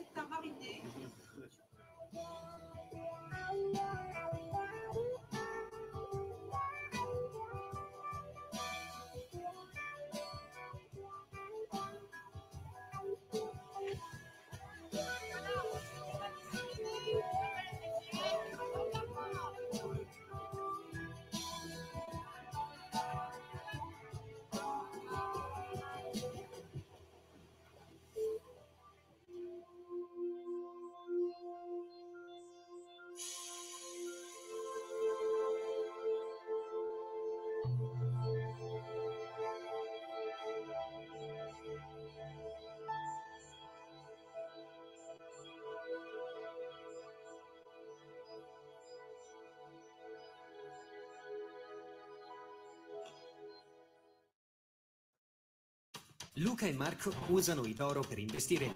Luca e Marco usano i toro per investire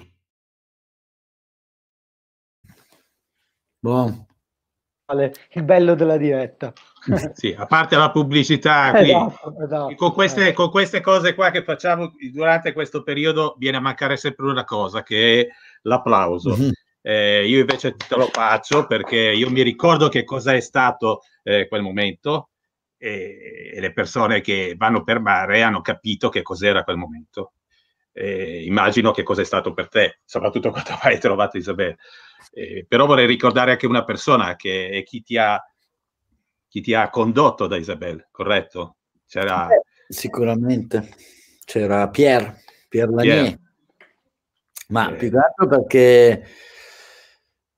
Buon. Il bello della diretta. sì, a parte la pubblicità, eh, qui, esatto, esatto, con, queste, eh. con, queste, cose qua che facciamo durante questo periodo viene a mancare sempre una cosa che è l'applauso. Mm-hmm. Eh, io invece te lo faccio perché io mi ricordo che cosa è stato eh, quel momento e, e, le persone che vanno per mare hanno capito che cos'era quel momento. Eh, immagino che cosa è stato per te, soprattutto quando hai trovato Isabella. Eh, però vorrei ricordare anche una persona che è chi ti ha, chi ti ha condotto da Isabella, corretto? C'era... sicuramente, c'era Pier, Pier Lanier. Pier. Ma eh. più che altro perché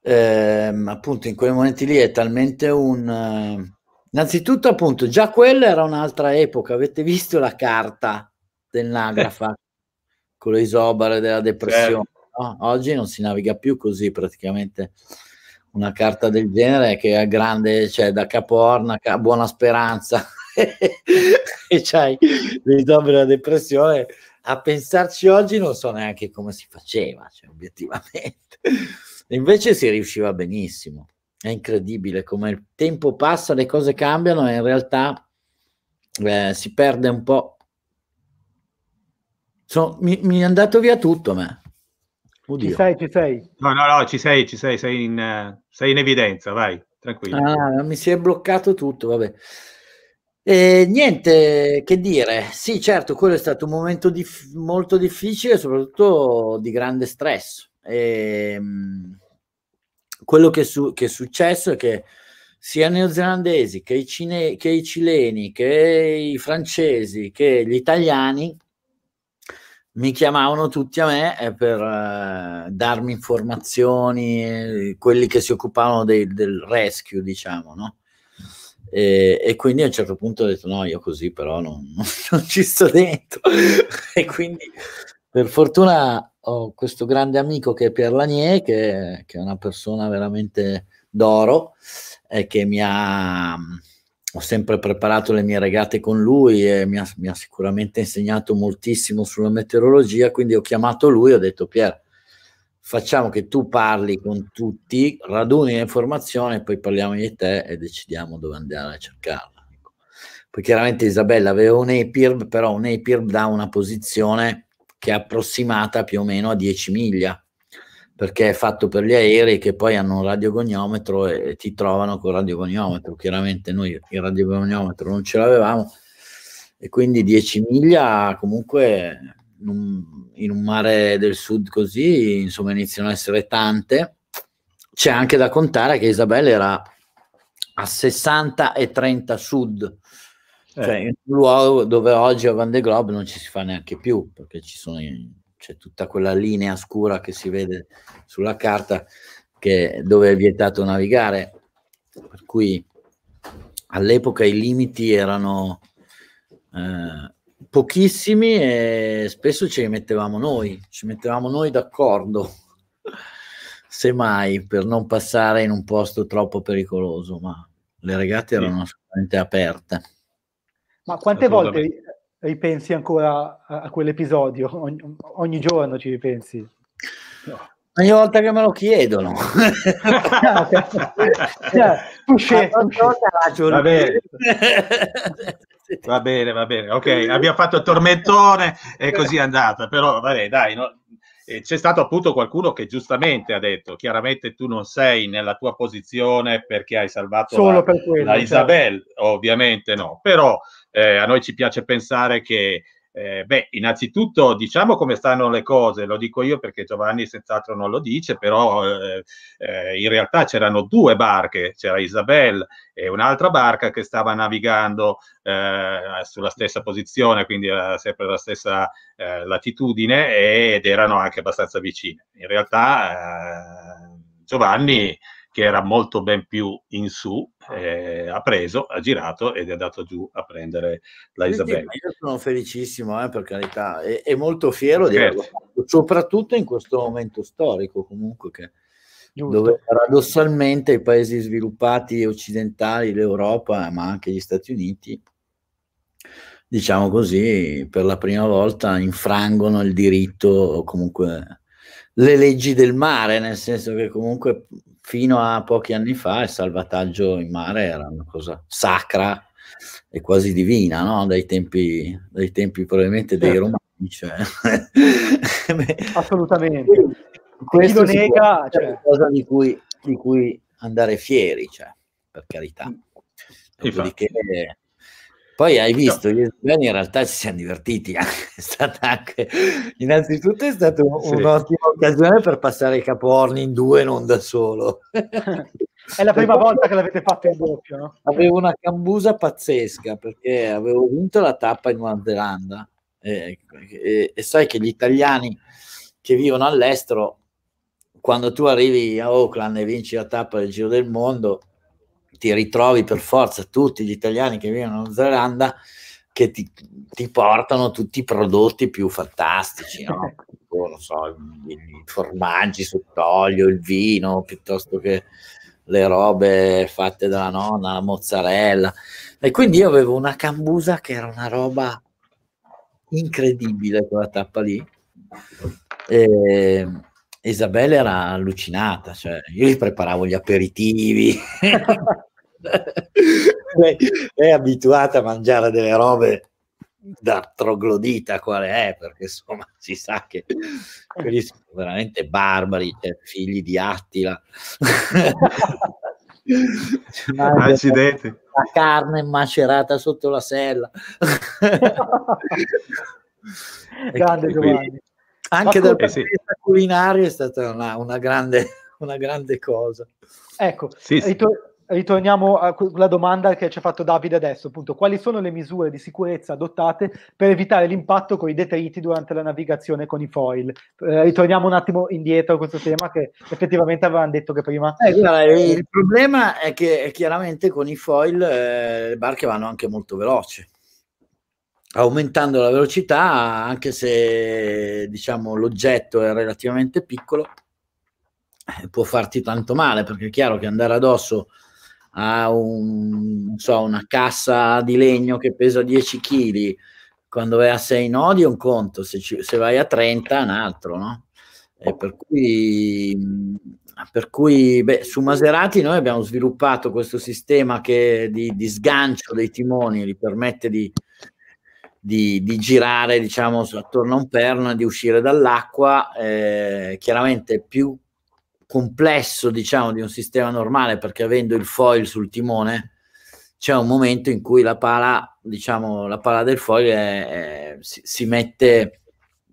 ehm, appunto in quei momenti lì è talmente un... Eh, innanzitutto appunto già quella era un'altra epoca, avete visto la carta dell'anagrafa quello isobare della depressione. Certo. No? Oggi non si naviga più così praticamente. Una carta del genere che è grande, cioè da caporna, ca- buona speranza, e c'hai l'isobare della depressione, a pensarci oggi non so neanche come si faceva, cioè, obiettivamente. Invece si riusciva benissimo. È incredibile come il tempo passa, le cose cambiano e in realtà eh, si perde un po' So, mi, mi, è andato via tutto ma. me. Oddio. Ci sei, ci sei. No, no, no, ci sei, ci sei, sei in, sei in evidenza, vai, tranquillo. Ah, mi si è bloccato tutto, vabbè. E niente che dire, sì certo, quello è stato un momento dif- molto difficile, soprattutto di grande stress. E, ehm, quello che, su- che, è successo è che sia neozelandesi che i, cine- che i cileni, che i francesi, che gli italiani mi chiamavano tutti a me eh, per eh, darmi informazioni, eh, quelli che si occupavano dei, del rescue, diciamo, no? E, e, quindi a un certo punto ho detto no, io così però non, non, non ci sto dentro. e quindi per fortuna ho questo grande amico che è Pierre Lanier, che, che è una persona veramente d'oro e che mi ha ho sempre preparato le mie regate con lui e mi ha, mi ha, sicuramente insegnato moltissimo sulla meteorologia, quindi ho chiamato lui e ho detto Pier, facciamo che tu parli con tutti, raduni le informazioni, poi parliamo di te e decidiamo dove andare a cercarla. Ecco. Poi chiaramente Isabella aveva un APIRB, però un APIRB dà una posizione che è approssimata più o meno a 10 miglia, perché è fatto per gli aerei che poi hanno un radiogoniometro e ti trovano col radiogoniometro. Chiaramente noi il radiogoniometro non ce l'avevamo e quindi 10 miglia comunque in un, mare del sud così insomma iniziano a essere tante. C'è anche da contare che Isabella era a 60 e 30 sud, cioè, eh. cioè in un luogo dove oggi a Van de Globe non ci si fa neanche più perché ci sono i, c'è tutta quella linea scura che si vede sulla carta che, dove è vietato navigare, per cui all'epoca i limiti erano eh, pochissimi e spesso ci mettevamo noi, ci mettevamo noi d'accordo, semmai per non passare in un posto troppo pericoloso, ma le regate erano assolutamente aperte. Ma quante volte ripensi ancora a, a quell'episodio, ogni, ogni, giorno ci ripensi. No. Ogni volta che me lo chiedono, cioè, va, bene. va bene, va bene, ok. Abbiamo fatto il tormentone e così è andata, però va bene, dai, no? Eh, c'è stato appunto qualcuno che giustamente ha detto chiaramente tu non sei nella tua posizione perché hai salvato Solo la, per quello, la certo. Isabel certo. ovviamente no però eh, a noi ci piace pensare che, eh, beh, innanzitutto diciamo come stanno le cose, lo dico io perché Giovanni senz'altro non lo dice, però eh, eh in realtà c'erano due barche, c'era Isabel e un'altra barca che stava navigando eh, sulla stessa posizione, quindi sempre la stessa eh, latitudine ed erano anche abbastanza vicine. In realtà Giovanni che era molto ben più in su, ah. eh, ha preso, ha girato ed è andato giù a prendere la Isabella. Io sono felicissimo, eh, per carità, e, e molto fiero Grazie. di averlo certo. fatto, soprattutto in questo momento storico comunque che dove paradossalmente i paesi sviluppati occidentali, l'Europa, ma anche gli Stati Uniti, diciamo così, per la prima volta infrangono il diritto o comunque le leggi del mare, nel senso che comunque fino a pochi anni fa il salvataggio in mare era una cosa sacra e quasi divina, no? dai, tempi, dai tempi probabilmente dei certo. romani. Cioè. Assolutamente. Questo nega, è cioè... una cosa di cui, di cui, andare fieri, cioè, per carità. Mm. Dopodiché, poi hai visto, gli italiani in realtà ci siamo divertiti, è stata anche, innanzitutto è stata un, sì. un'ottima occasione per passare i caporni in due, non da solo. È la prima volta che l'avete fatto in doppio, no? Avevo una cambusa pazzesca perché avevo vinto la tappa in Nuova Zelanda e, e, e sai che gli italiani che vivono all'estero, quando tu arrivi a Auckland e vinci la tappa del Giro del Mondo, ti ritrovi per forza tutti gli italiani che vivono in Zelanda che ti, ti, portano tutti i prodotti più fantastici, no? non so, i, i formaggi sott'olio, il vino, piuttosto che le robe fatte dalla nonna, la mozzarella. E quindi io avevo una cambusa che era una roba incredibile quella tappa lì. E, Isabella era allucinata, cioè io gli preparavo gli aperitivi, lei, lei, è abituata a mangiare delle robe da troglodita quale è, perché insomma si sa che quelli sono veramente barbari, cioè, figli di Attila. Accidenti. La carne macerata sotto la sella. Grande Giovanni. Anche dal punto di eh, vista culinario è stata una, una, grande, una grande cosa. Ecco, sì, sì. Ritor- ritorniamo alla domanda che ci ha fatto Davide adesso, appunto, quali sono le misure di sicurezza adottate per evitare l'impatto con i detriti durante la navigazione con i foil? Eh, ritorniamo un attimo indietro a questo tema che effettivamente avevano detto che prima... Eh, guarda, il problema è che chiaramente con i foil eh, le barche vanno anche molto veloci aumentando la velocità, anche se diciamo, l'oggetto è relativamente piccolo, eh, può farti tanto male, perché è chiaro che andare addosso ha un, so, una cassa di legno che pesa 10 kg, quando è a 6 nodi è un conto, se, ci, se vai a 30 è un altro, no? E per cui, per cui beh, su Maserati noi abbiamo sviluppato questo sistema che, di, di sgancio dei timoni, gli permette di, di, di, girare diciamo attorno a un perno e di uscire dall'acqua eh, chiaramente più complesso, diciamo, di un sistema normale, perché avendo il foil sul timone, c'è un momento in cui la pala, diciamo, la pala del foil è, è, si, si, mette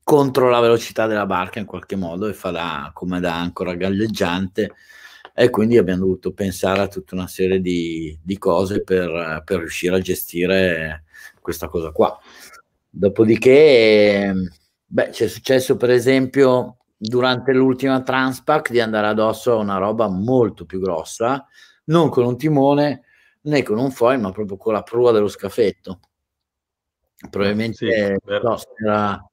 contro la velocità della barca in qualche modo e fa da, come da ancora galleggiante e quindi abbiamo dovuto pensare a tutta una serie di, di cose per, per, riuscire a gestire questa cosa qua. Dopodiché, ehm, beh, ci successo per esempio durante l'ultima Transpac di andare addosso a una roba molto più grossa, non con un timone né con un foil, ma proprio con la prua dello scafetto. Probabilmente sì, non, so certo. era,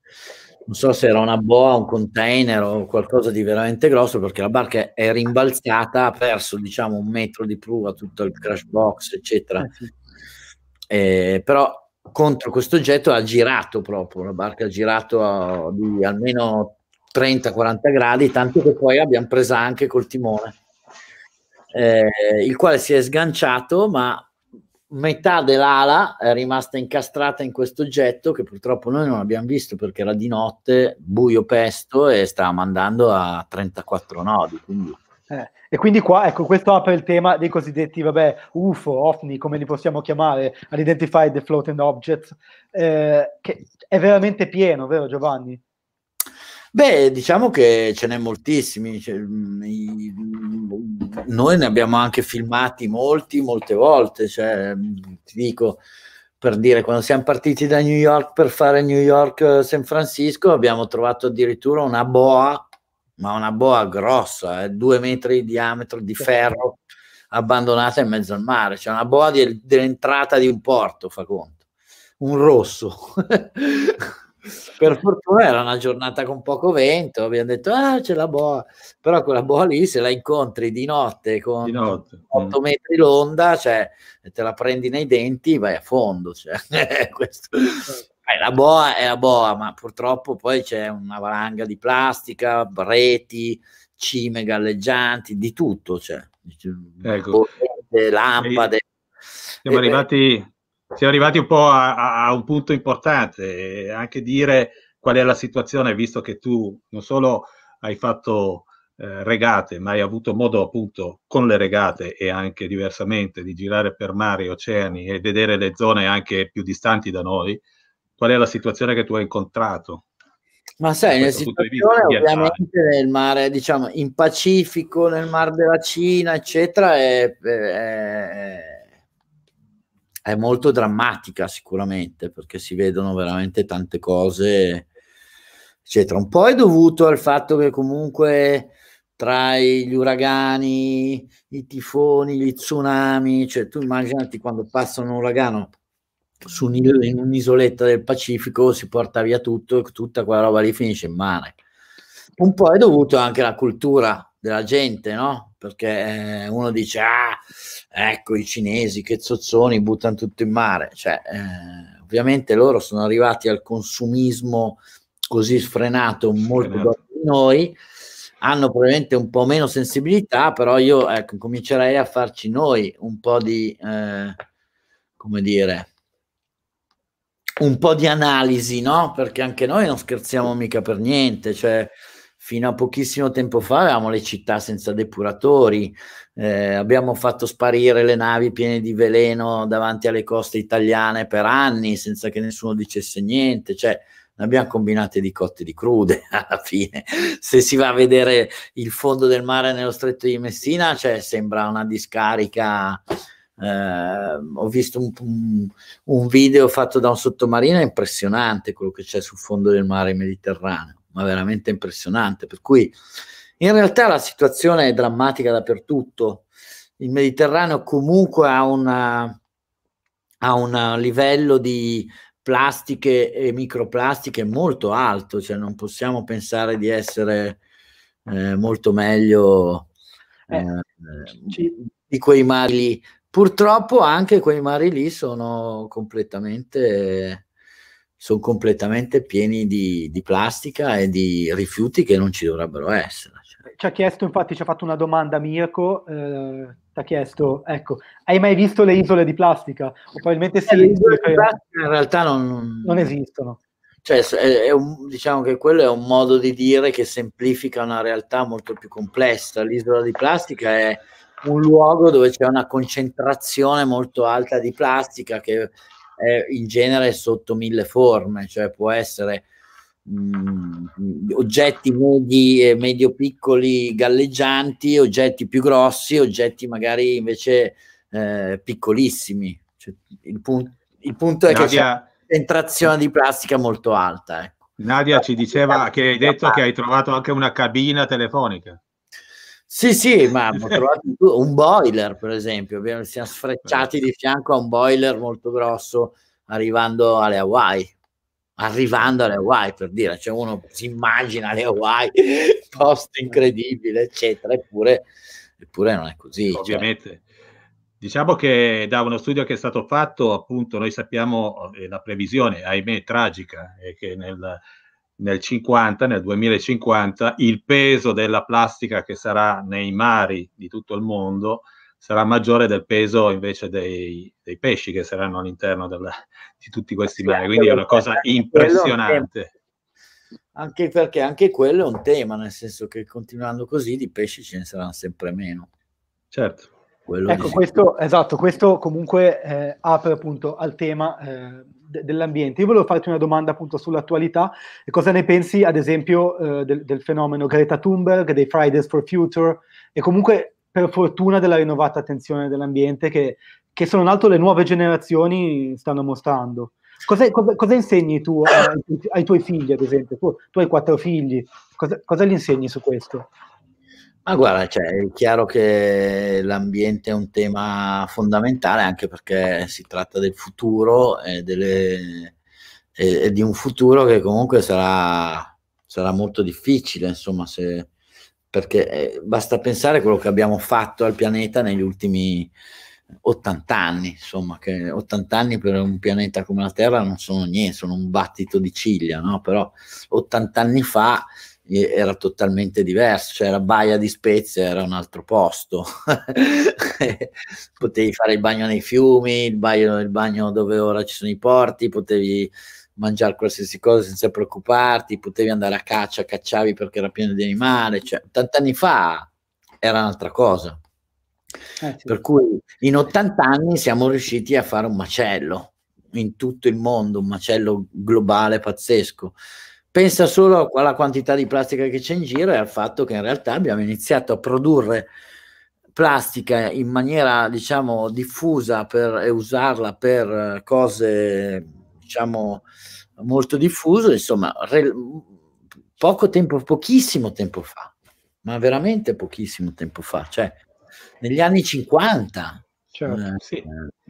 non so se era una boa, un container o qualcosa di veramente grosso, perché la barca è rimbalzata, ha perso diciamo un metro di prua, tutto il crash box, eccetera. Eh, sì. Eh, però contro questo oggetto ha girato proprio, la barca ha girato a, di almeno 30-40 gradi, tanto che poi abbiamo presa anche col timone, eh, il quale si è sganciato, ma metà dell'ala è rimasta incastrata in questo oggetto che purtroppo noi non abbiamo visto perché era di notte, buio pesto e stava mandando a 34 nodi. Quindi. Eh, e quindi qua, ecco, questo apre il tema dei cosiddetti, vabbè, UFO, OFNI, come li possiamo chiamare, Unidentified Floating Objects, eh, che è veramente pieno, vero Giovanni? Beh, diciamo che ce n'è moltissimi, cioè, mm, i, mm, noi ne abbiamo anche filmati molti, molte volte, cioè, mm, ti dico, per dire, quando siamo partiti da New York per fare New York-San eh, Francisco, abbiamo trovato addirittura una boa, ma una boa grossa, eh, due metri di diametro di ferro, abbandonata in mezzo al mare, cioè una boa di, dell'entrata di un porto, fa conto, un rosso. per fortuna era una giornata con poco vento, abbiamo detto ah c'è la boa, però quella boa lì se la incontri di notte con di notte. 8 mm. metri l'onda, cioè te la prendi nei denti, vai a fondo. Cioè. Certo. eh, la boa è la boa, ma purtroppo poi c'è una valanga di plastica, reti, cime galleggianti, di tutto, cioè. Ecco. Borrette, lampade. Siamo e eh, arrivati siamo arrivati un po' a, a un punto importante, eh, anche dire qual è la situazione, visto che tu non solo hai fatto eh, regate, ma hai avuto modo appunto con le regate e anche diversamente di girare per mari, oceani e vedere le zone anche più distanti da noi, qual è la situazione che tu hai incontrato? Ma sai, la situazione ovviamente nel mare, diciamo, in Pacifico, nel Mar della Cina, eccetera, è, è è molto drammatica sicuramente perché si vedono veramente tante cose, eccetera. Un po' è dovuto al fatto che comunque tra gli uragani, i tifoni, gli tsunami, cioè tu immaginati quando passa un uragano su un, in un'isoletta del Pacifico si porta via tutto e tutta quella roba lì finisce in mare. Un po' è dovuto anche alla cultura della gente, no? Perché eh, uno dice, ah, ecco i cinesi che zozzoni buttano tutto in mare, cioè eh, ovviamente loro sono arrivati al consumismo così sfrenato molto dopo di noi, hanno probabilmente un po' meno sensibilità, però io ecco, comincerei a farci noi un po' di, eh, come dire, un po' di analisi, no? Perché anche noi non scherziamo mica per niente, cioè fino a pochissimo tempo fa avevamo le città senza depuratori, eh, abbiamo fatto sparire le navi piene di veleno davanti alle coste italiane per anni senza che nessuno dicesse niente, cioè ne abbiamo combinate di cotte di crude alla fine. Se si va a vedere il fondo del mare nello stretto di Messina, cioè, sembra una discarica. Eh, ho visto un, un, video fatto da un sottomarino, impressionante quello che c'è sul fondo del mare Mediterraneo ma veramente impressionante. Per cui in realtà la situazione è drammatica dappertutto. Il Mediterraneo comunque ha, una, ha un livello di plastiche e microplastiche molto alto, cioè non possiamo pensare di essere eh, molto meglio eh, eh di quei mari lì. Purtroppo anche quei mari lì sono completamente sono completamente pieni di, di, plastica e di rifiuti che non ci dovrebbero essere. Cioè. Ci ha chiesto, infatti, ci ha fatto una domanda Mirko, eh, ti ha chiesto, ecco, hai mai visto le isole di plastica? O probabilmente sì, eh, le isole di plastica in realtà non, non esistono. Cioè, è, è un, diciamo che quello è un modo di dire che semplifica una realtà molto più complessa. L'isola di plastica è un luogo dove c'è una concentrazione molto alta di plastica che è in genere sotto mille forme, cioè può essere mh, oggetti medi, medio piccoli galleggianti, oggetti più grossi, oggetti magari invece eh, piccolissimi. Cioè, il, pun- il, punto è Nadia, che c'è una concentrazione di plastica molto alta. Ecco. Nadia ci eh, diceva eh, che hai detto eh, che hai trovato anche una cabina telefonica. Sì, sì, ma ho trovato un boiler, per esempio, abbiamo, siamo sfrecciati di certo. fianco a un boiler molto grosso arrivando alle Hawaii. Arrivando alle Hawaii, per dire, cioè uno si immagina le Hawaii, posto incredibile, eccetera, eppure, eppure non è così. Cioè. Ovviamente. Cioè. Diciamo che da uno studio che è stato fatto, appunto, noi sappiamo eh, la previsione, ahimè, tragica, è che nel, nel 50, nel 2050, il peso della plastica che sarà nei mari di tutto il mondo sarà maggiore del peso invece dei, dei pesci che saranno all'interno della, di tutti questi mari. Quindi è una cosa impressionante. Anche perché anche quello è un tema, nel senso che continuando così di pesci ce ne saranno sempre meno. Certo. Quello ecco, questo, esatto, questo comunque eh, apre appunto al tema eh, dell'ambiente. Io volevo farti una domanda appunto sull'attualità e cosa ne pensi ad esempio eh, del, del fenomeno Greta Thunberg, dei Fridays for Future e comunque per fortuna della rinnovata attenzione dell'ambiente che, che se non altro le nuove generazioni stanno mostrando. Cosa, cosa, cosa, insegni tu ai, ai, tuoi figli, ad esempio? Tu, tu hai quattro figli, cosa, cosa, gli insegni su questo? Ma guarda, cioè, è chiaro che l'ambiente è un tema fondamentale anche perché si tratta del futuro e, delle, e, e di un futuro che comunque sarà, sarà molto difficile, insomma, se, perché eh, basta pensare a quello che abbiamo fatto al pianeta negli ultimi 80 anni, insomma, che 80 anni per un pianeta come la Terra non sono niente, sono un battito di ciglia, no? Però 80 anni fa era totalmente diverso, cioè era Baia di Spezia, era un altro posto, potevi fare il bagno nei fiumi, il bagno, il bagno dove ora ci sono i porti, potevi mangiare qualsiasi cosa senza preoccuparti, potevi andare a caccia, cacciavi perché era pieno di animali, cioè 80 anni fa era un'altra cosa. Eh, sì. Per cui in 80 anni siamo riusciti a fare un macello in tutto il mondo, un macello globale pazzesco. Pensa solo alla quantità di plastica che c'è in giro e al fatto che in realtà abbiamo iniziato a produrre plastica in maniera diciamo diffusa per, e usarla per eh, cose diciamo molto diffuse, insomma, re, poco tempo, pochissimo tempo fa, ma veramente pochissimo tempo fa, cioè negli anni 50 certo, eh, sì.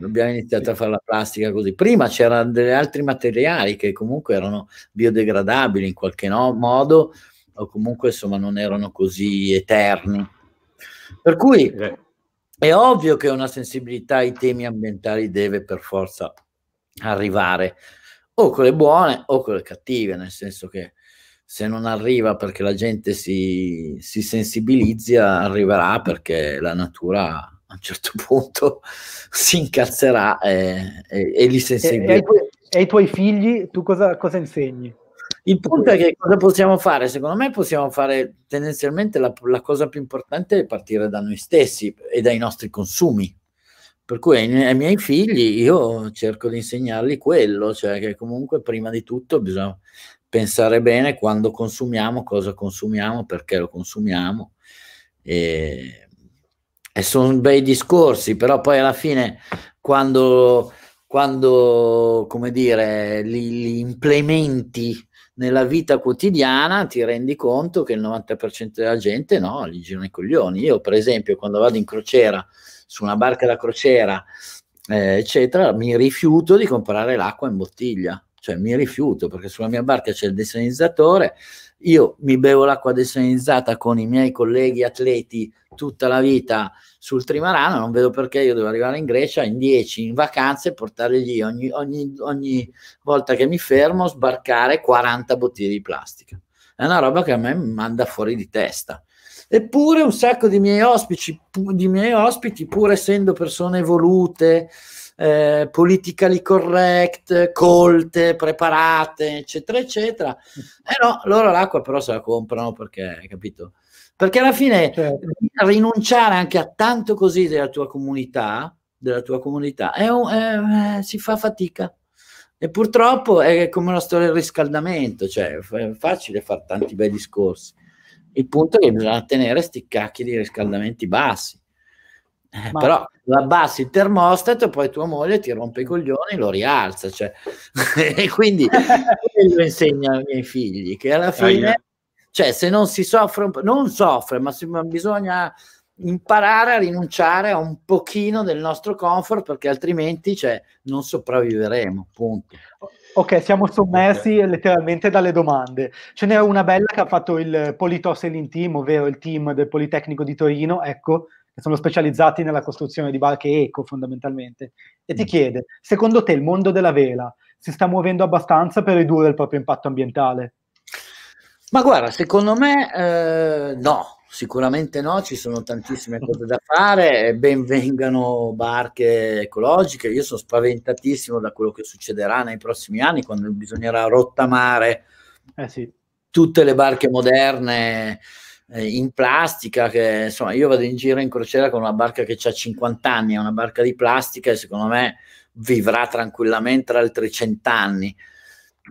Abbiamo iniziato sì. a fare la plastica così. Prima c'erano degli altri materiali che comunque erano biodegradabili in qualche no, modo o comunque insomma non erano così eterni. Per cui eh. è ovvio che una sensibilità ai temi ambientali deve per forza arrivare o con le buone o con le cattive, nel senso che se non arriva perché la gente si, si sensibilizza, arriverà perché la natura a un certo punto si incazzerà eh, e, e, e li sensibilizza. E, e, e, i tuoi figli, tu cosa, cosa insegni? Il punto è che cosa possiamo fare? Secondo me possiamo fare tendenzialmente la, la, cosa più importante è partire da noi stessi e dai nostri consumi. Per cui ai, ai miei figli io cerco di insegnargli quello, cioè che comunque prima di tutto bisogna pensare bene quando consumiamo, cosa consumiamo, perché lo consumiamo. E e sono bei discorsi, però poi alla fine quando, quando come dire, li, li implementi nella vita quotidiana ti rendi conto che il 90% della gente no, gli girano i coglioni. Io per esempio quando vado in crociera, su una barca da crociera, eh, eccetera, mi rifiuto di comprare l'acqua in bottiglia. Cioè mi rifiuto perché sulla mia barca c'è il desalinizzatore, io mi bevo l'acqua desalinizzata con i miei colleghi atleti tutta la vita sul Trimarano, non vedo perché io devo arrivare in Grecia in 10 in vacanze e portare lì ogni, ogni, ogni volta che mi fermo sbarcare 40 bottiglie di plastica. È una roba che a me manda fuori di testa. Eppure un sacco di miei ospiti, pu, di miei ospiti pur essendo persone evolute, eh, politically correct, colte, preparate, eccetera, eccetera. Eh no, loro l'acqua però se la comprano perché, capito? Perché alla fine certo. rinunciare anche a tanto così della tua comunità, della tua comunità, è un, è, è, eh, si fa fatica. E purtroppo è come la storia del riscaldamento, cioè è facile fare tanti bei discorsi. Il punto è che bisogna tenere sti cacchi di riscaldamenti bassi. Eh, Ma... Però abbassi il termostato e poi tua moglie ti rompe i coglioni e lo rialza. Cioè. e quindi lo insegno ai miei figli che alla fine, cioè, se non si soffre, non soffre, ma, si, ma bisogna imparare a rinunciare a un pochino del nostro comfort perché altrimenti cioè, non sopravviveremo. Punto. Ok, siamo sommersi okay. letteralmente dalle domande. Ce n'è una bella che ha fatto il Politos e Team, ovvero il team del Politecnico di Torino, ecco, che sono specializzati nella costruzione di barche eco fondamentalmente, e ti mm. chiede, secondo te il mondo della vela si sta muovendo abbastanza per ridurre il proprio impatto ambientale? Ma guarda, secondo me eh, no, sicuramente no, ci sono tantissime cose da fare, ben vengano barche ecologiche, io sono spaventatissimo da quello che succederà nei prossimi anni quando bisognerà rottamare eh sì. tutte le barche moderne eh, in plastica, che insomma io vado in giro in crociera con una barca che ha 50 anni, è una barca di plastica e secondo me vivrà tranquillamente altri 100 anni.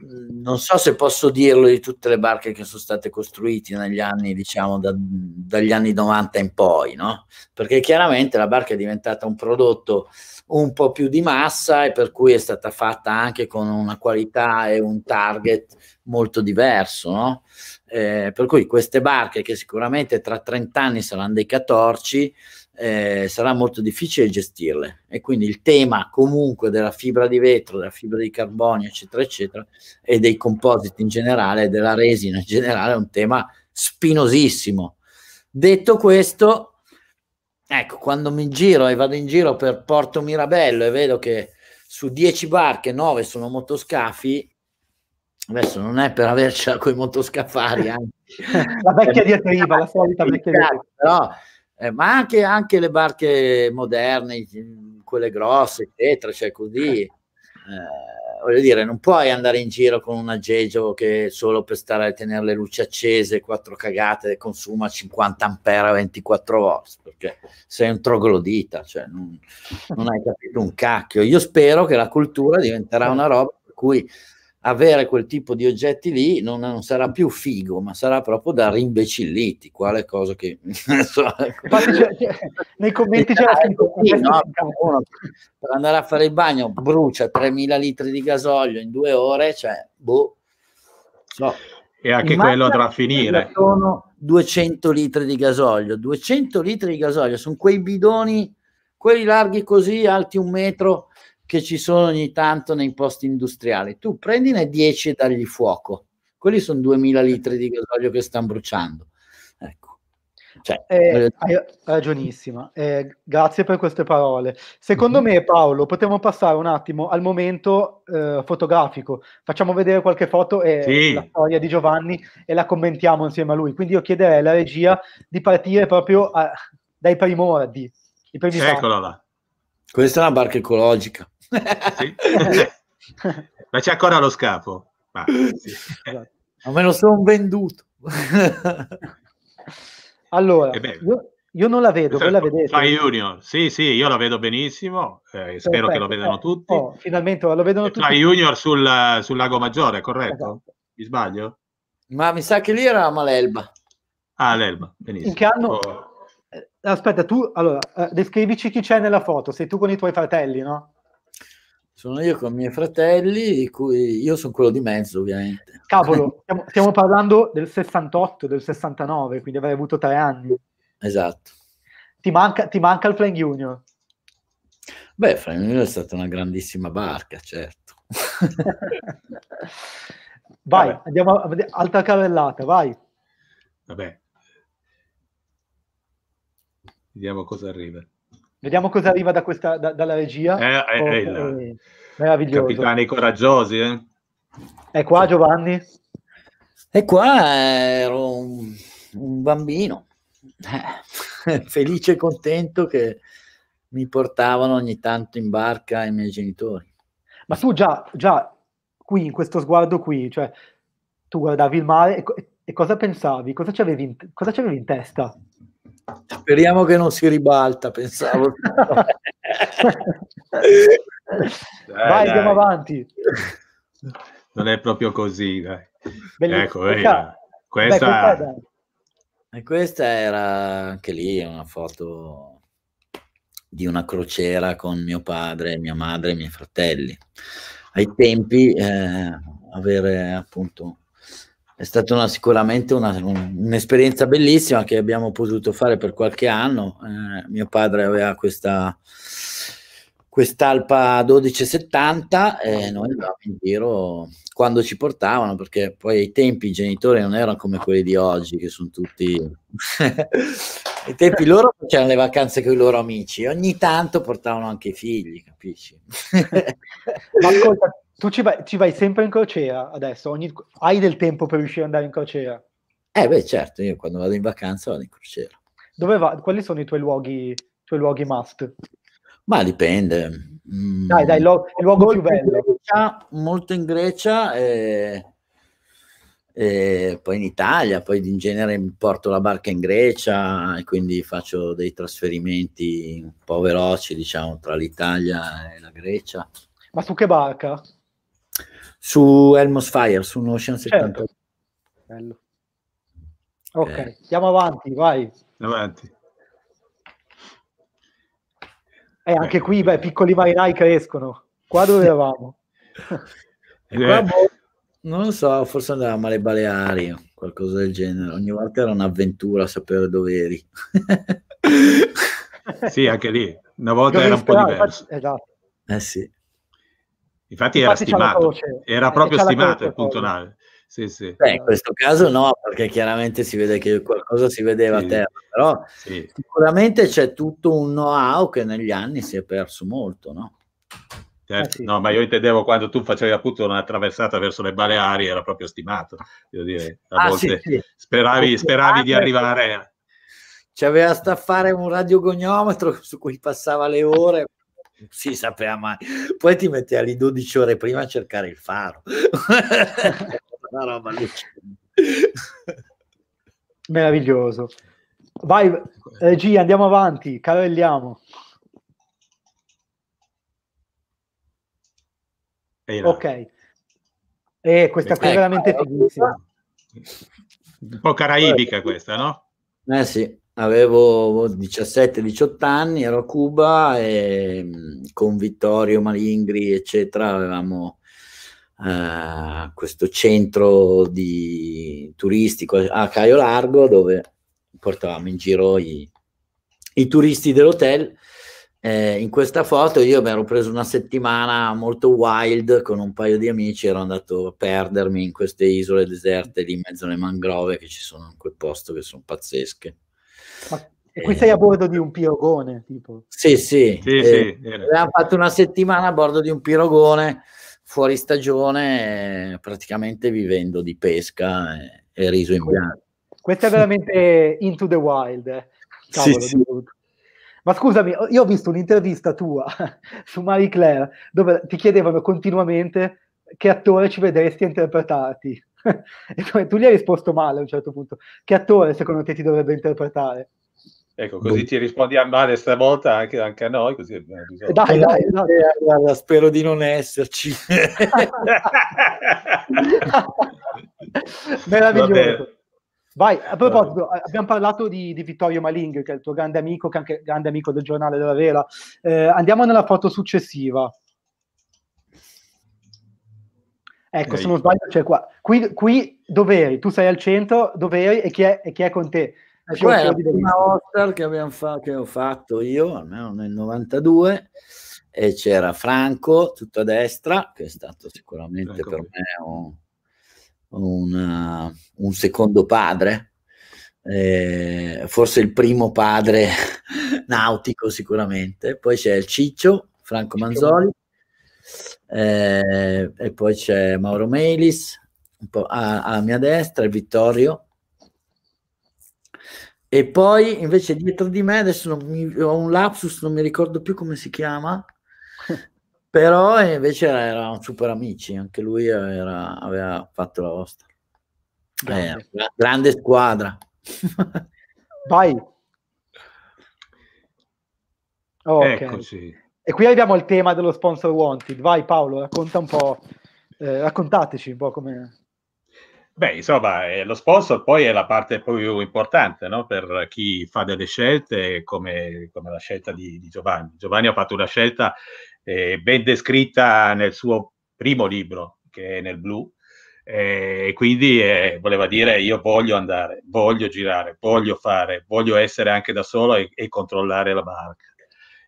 Mm, non so se posso dirlo di tutte le barche che sono state costruite negli anni, diciamo, da, dagli anni 90 in poi, no? Perché chiaramente la barca è diventata un prodotto un po' più di massa e per cui è stata fatta anche con una qualità e un target molto diverso, no? Eh, per cui queste barche che sicuramente tra 30 anni saranno dei 14, eh, sarà molto difficile gestirle e quindi il tema comunque della fibra di vetro, della fibra di carbonio eccetera eccetera e dei compositi in generale, della resina in generale è un tema spinosissimo. Detto questo, ecco, quando mi giro e vado in giro per Porto Mirabello e vedo che su 10 barche 9 sono motoscafi, adesso non è per avercela con i motoscafari la vecchia diatriba, la solita vecchia diatriba però, eh, ma anche, anche, le barche moderne quelle grosse eccetera cioè così eh. eh, voglio dire non puoi andare in giro con un aggeggio che solo per stare a tenere le luci accese quattro cagate consuma 50 ampere a 24 volt perché sei un troglodita cioè non, non hai capito un cacchio io spero che la cultura diventerà eh. una roba per cui avere quel tipo di oggetti lì non, non, sarà più figo, ma sarà proprio da rimbecilliti, quale cosa che... so, cioè, cioè, nei commenti c'era eh, scritto... Sì, no, uno, per andare a fare il bagno brucia 3.000 litri di gasolio in due ore, cioè, boh, so. E anche Immagina quello andrà a finire. Sono 200 litri di gasolio, 200 litri di gasolio, sono quei bidoni, quelli larghi così, alti un metro, che ci sono ogni tanto nei posti industriali. Tu prendine 10 e dagli fuoco. Quelli sono 2000 litri di gasolio che stanno bruciando. Ecco. Cioè, eh, hai ragionissima, eh, grazie per queste parole. Secondo uh-huh. me, Paolo, potremmo passare un attimo al momento eh, fotografico. Facciamo vedere qualche foto e sì. la storia di Giovanni e la commentiamo insieme a lui. Quindi io chiederei alla regia di partire proprio a, dai primordi. Eccola là. Questa è una barca ecologica. Sì? Ma c'è ancora lo scafo. Ma, sì. Ma me lo sono venduto. allora, eh io, io, non la vedo, voi la vedete? Junior, sì, sì, io la vedo benissimo, eh, spero che lo vedano eh. tutti. Oh, finalmente lo vedono e tutti. Fai Junior sul, sul, Lago Maggiore, corretto? Esatto. Mi sbaglio? Ma mi sa che lì era Malelba. Ah, l'Elba, benissimo. In che anno... Oh. Eh, aspetta, tu, allora, descrivici chi c'è nella foto, sei tu con i tuoi fratelli, no? Sono io con i miei fratelli, di cui io sono quello di mezzo, ovviamente. Cavolo, stiamo, stiamo parlando del 68, del 69, quindi avrei avuto tre anni. Esatto. Ti manca, ti manca il Flying Junior? Beh, Flying Junior è stata una grandissima barca, certo. vai, Vabbè. andiamo a vedere, altra carrellata, vai. Vabbè. Vediamo cosa arriva. Vediamo cosa arriva da questa, da, dalla regia. Eh, eh, oh, eh, meraviglioso. Capitani coraggiosi, eh? È qua Giovanni? È qua ero un, un bambino, eh, felice e contento che mi portavano ogni tanto in barca i miei genitori. Ma tu già, già qui, in questo sguardo qui, cioè, tu guardavi il mare e, e cosa pensavi? Cosa ci avevi in, in testa? Speriamo che non si ribalta, pensavo. dai, Vai, dai. andiamo avanti. Non è proprio così, dai. Bellissimo. Ecco, questa, questa... Beh, e questa era anche lì una foto di una crociera con mio padre, mia madre e i miei fratelli. Ai tempi eh, avere appunto è stata una, sicuramente una, un'esperienza bellissima che abbiamo potuto fare per qualche anno. Eh, mio padre aveva questa quest'Alpa 1270 e noi andavamo in giro quando ci portavano perché poi ai tempi i genitori non erano come quelli di oggi che sono tutti ai tempi loro facevano le vacanze con i loro amici ogni tanto portavano anche i figli capisci ma ascolta tu ci vai, ci vai, sempre in crociera adesso? Ogni, hai del tempo per riuscire ad andare in crociera? Eh beh certo, io quando vado in vacanza vado in crociera. Dove va, quali sono i tuoi luoghi, i tuoi luoghi must? Ma dipende. Mm. Dai, dai, lo, il luogo molto più bello. In Grecia, molto in Grecia, eh, eh, poi in Italia, poi in genere porto la barca in Grecia e quindi faccio dei trasferimenti un po' veloci, diciamo, tra l'Italia e la Grecia. Ma su che barca? su Elmos Fire, su un Ocean 70. Certo. Bello. Ok, eh. andiamo avanti, vai. Avanti. e eh, anche qui i piccoli marinai crescono. Qua dove eravamo? eh. Boh, non lo so, forse andavamo alle Baleari qualcosa del genere. Ogni volta era un'avventura sapere dove eri. sì, anche lì. Una volta Dove era un po' diverso. Esatto. Eh sì. Infatti, era stimato, era eh, proprio stimato il puntonale. Sì, sì. Beh, in questo caso no, perché chiaramente si vede che qualcosa si vedeva sì. a terra, però sicuramente c'è tutto un know-how che negli anni si è perso molto, no? Certo. Eh, no, ma io intendevo quando tu facevi appunto una traversata verso le Baleari era proprio stimato, devo dire, a ah, volte speravi, speravi ah, di arrivare. C'aveva sta a fare un radiogognometro su cui passava le ore si sapeva mai. Poi ti metteva alle 12 ore prima a cercare il faro. Una roba lì. Meraviglioso. Vai, regia, andiamo avanti, cavelliamo. Ehi, no. Ok. Eh, questa qui è ecco. veramente fighissima. Un po' caraibica questa, no? Eh sì avevo 17-18 anni, ero a Cuba e con Vittorio Malingri, eccetera, avevamo eh, questo centro di, turistico a Caio Largo dove portavamo in giro i, i turisti dell'hotel. Eh, in questa foto io mi ero preso una settimana molto wild con un paio di amici, ero andato a perdermi in queste isole deserte lì in mezzo alle mangrove che ci sono in quel posto che sono pazzesche e qui sei a eh. bordo di un pirogone, tipo. Sì, sì. sì, eh, sì abbiamo fatto una settimana a bordo di un pirogone fuori stagione, praticamente vivendo di pesca e, e riso in bianco. Questo è veramente into the wild. Eh. Cavolo, sì, sì. Ma scusami, io ho visto un'intervista tua su Marie Claire dove ti chiedevano continuamente che attore ci vedresti a interpretarti. e tu gli hai risposto male a un certo punto. Che attore secondo te ti dovrebbe interpretare? Ecco, così boh. ti rispondi a male stavolta anche, anche a noi. Così... Eh, dai, dai, eh, dai, eh, dai. spero di non esserci. Meraviglioso. Vai, a proposito, abbiamo parlato di, di, Vittorio Maling, che è il tuo grande amico, che è anche grande amico del giornale della Vela. Eh, andiamo nella foto successiva. Ecco, se non sbaglio c'è qua. Qui, qui doveri, tu sei al centro, dove eri e chi è, e chi è con te? Ecco, è la prima Oscar che, fa- che ho fatto io, almeno nel 92, e c'era Franco, tutto a destra, che è stato sicuramente Franco. Ecco. per me un, un, uh, un secondo padre, eh, forse il primo padre nautico sicuramente. Poi c'è il Ciccio, Franco Manzoli, eh, e poi c'è Mauro Melis, un po' a, alla mia destra, e Vittorio. E poi invece dietro di me, adesso mi, ho un lapsus, non mi ricordo più come si chiama, però invece era, era un super amici, anche lui era, aveva fatto la vostra. Eh, grande squadra. Vai. Oh, okay. Ecco, e qui arriviamo al tema dello sponsor wanted. Vai Paolo, racconta un po', eh, raccontateci un po' come... Beh, insomma, eh, lo sponsor poi è la parte più importante no? per chi fa delle scelte come, come la scelta di, di, Giovanni. Giovanni ha fatto una scelta eh, ben descritta nel suo primo libro, che è nel blu, eh, e quindi eh, voleva dire io voglio andare, voglio girare, voglio fare, voglio essere anche da solo e, e controllare la barca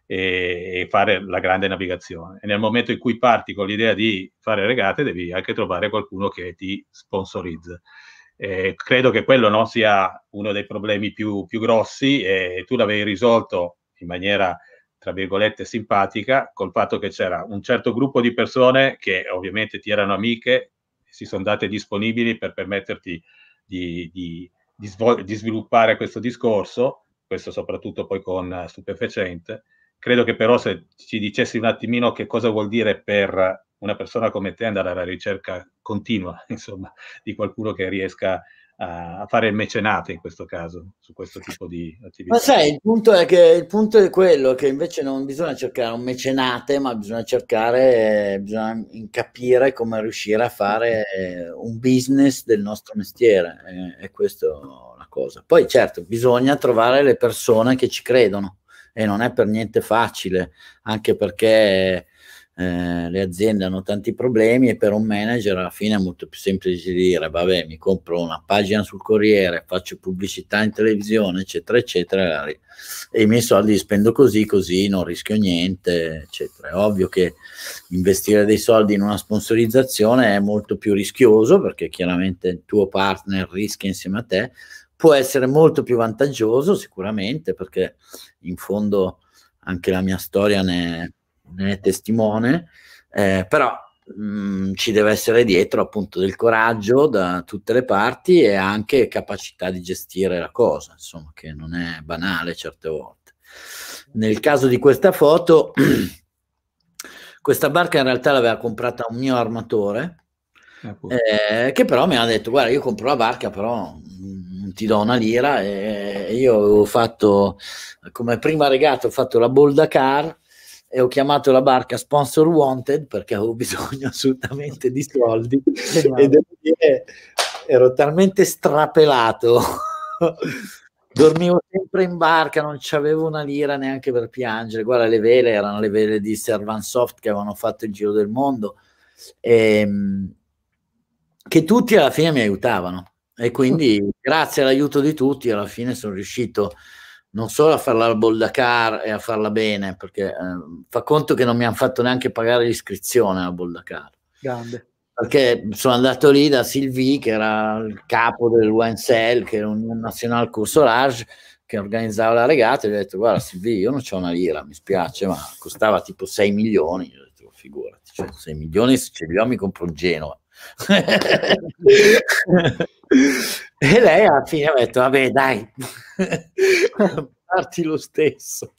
e, e fare la grande navigazione. E nel momento in cui parti con l'idea di fare regate, devi anche trovare qualcuno che ti sponsorizza. Eh, credo che quello no, sia uno dei problemi più, più grossi e tu l'avevi risolto in maniera tra virgolette simpatica col fatto che c'era un certo gruppo di persone che ovviamente ti erano amiche si sono date disponibili per permetterti di, di, di, svol- di sviluppare questo discorso questo soprattutto poi con stupefacente Credo che però se ci dicessi un attimino che cosa vuol dire per una persona come te andare alla ricerca continua, insomma, di qualcuno che riesca a fare il mecenate in questo caso, su questo tipo di attività. Ma sai, il punto è, che, il punto è quello che invece non bisogna cercare un mecenate, ma bisogna cercare, bisogna capire come riuscire a fare un business del nostro mestiere, eh, è, è questa la cosa. Poi certo, bisogna trovare le persone che ci credono e non è per niente facile, anche perché eh, le aziende hanno tanti problemi e per un manager alla fine è molto più semplice dire vabbè mi compro una pagina sul Corriere, faccio pubblicità in televisione eccetera eccetera e i miei soldi li spendo così così non rischio niente eccetera. È ovvio che investire dei soldi in una sponsorizzazione è molto più rischioso perché chiaramente il tuo partner rischia insieme a te può essere molto più vantaggioso sicuramente perché in fondo anche la mia storia ne, ne è testimone, eh, però mh, mm, ci deve essere dietro appunto del coraggio da tutte le parti e anche capacità di gestire la cosa, insomma, che non è banale certe volte. Nel caso di questa foto, questa barca in realtà l'aveva comprata un mio armatore, ah, eh, che però mi ha detto guarda io compro la barca però ti do una lira e io ho fatto come prima regata ho fatto la Bolda Car e ho chiamato la barca Sponsor Wanted perché avevo bisogno assolutamente di soldi e devo dire ero talmente strapelato dormivo sempre in barca, non c'avevo una lira neanche per piangere. Guarda, le vele erano le vele di Servan Soft che avevano fatto il giro del mondo, e, ehm, che tutti alla fine mi aiutavano. E quindi grazie all'aiuto di tutti alla fine sono riuscito non solo a farla al Boldacar e a farla bene, perché eh, fa conto che non mi hanno fatto neanche pagare l'iscrizione al Boldacar. Grande. Perché sono andato lì da Sylvie, che era il capo del dell'UNCL, che era un nazional coursolage, che organizzava la regata, e gli ho detto, guarda Sylvie, io non ho una lira, mi spiace, ma costava tipo 6 milioni, gli ho detto, figurati, cioè, 6 milioni se ce li ho mi compro un Genova e lei alla fine ha detto, vabbè dai, parti lo stesso.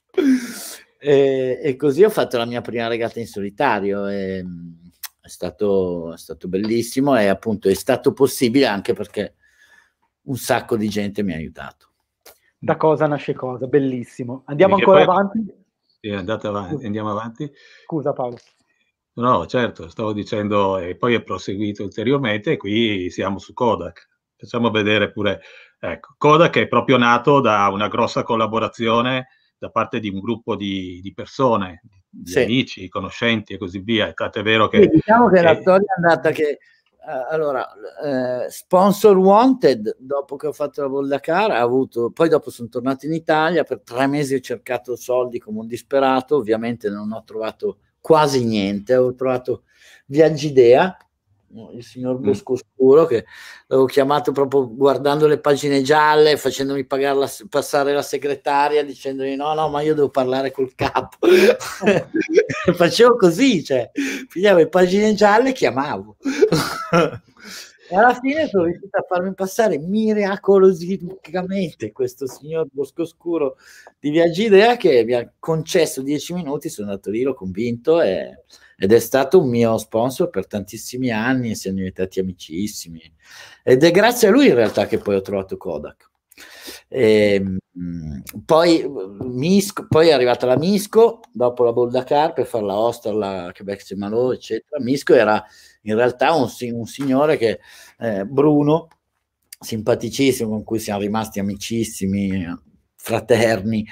E, e, così ho fatto la mia prima regata in solitario. E, è stato, è stato bellissimo e appunto è stato possibile anche perché un sacco di gente mi ha aiutato. Da cosa nasce cosa, bellissimo. Andiamo Perché ancora poi... avanti? Sì, andate avanti, andiamo avanti. Scusa Paolo. No, certo, stavo dicendo e poi è proseguito ulteriormente e qui siamo su Kodak. Facciamo vedere pure, ecco, Kodak è proprio nato da una grossa collaborazione da parte di un gruppo di, di persone, di sì. amici, conoscenti e così via. Tanto è vero che... Sì, diciamo che è... la storia è andata che eh, allora, eh, Sponsor Wanted, dopo che ho fatto la bolla cara, ha avuto, poi dopo sono tornato in Italia, per tre mesi ho cercato soldi come un disperato, ovviamente non ho trovato quasi niente. Ho trovato Viaggidea, il signor mm. Bosco Oscuro, che l'avevo chiamato proprio guardando le pagine gialle, facendomi la, passare la segretaria, dicendogli no, no, ma io devo parlare col capo. Facevo così, cioè, pigliavo le pagine gialle e chiamavo. E alla fine sono riuscito a farmi passare miracolosamente questo signor Bosco Scuro di Viaggidea che mi ha concesso dieci minuti, sono andato lì, l'ho convinto e, ed è stato un mio sponsor per tantissimi anni, siamo diventati amicissimi ed è grazie a lui in realtà che poi ho trovato Kodak. E, ehm, poi, Misco, poi, è arrivata la Misco dopo la Boldacar per fare la Oster, la Quebec Semalò, eccetera. Misco era in realtà un, un signore che eh, Bruno, simpaticissimo, con cui siamo rimasti amicissimi, fraterni,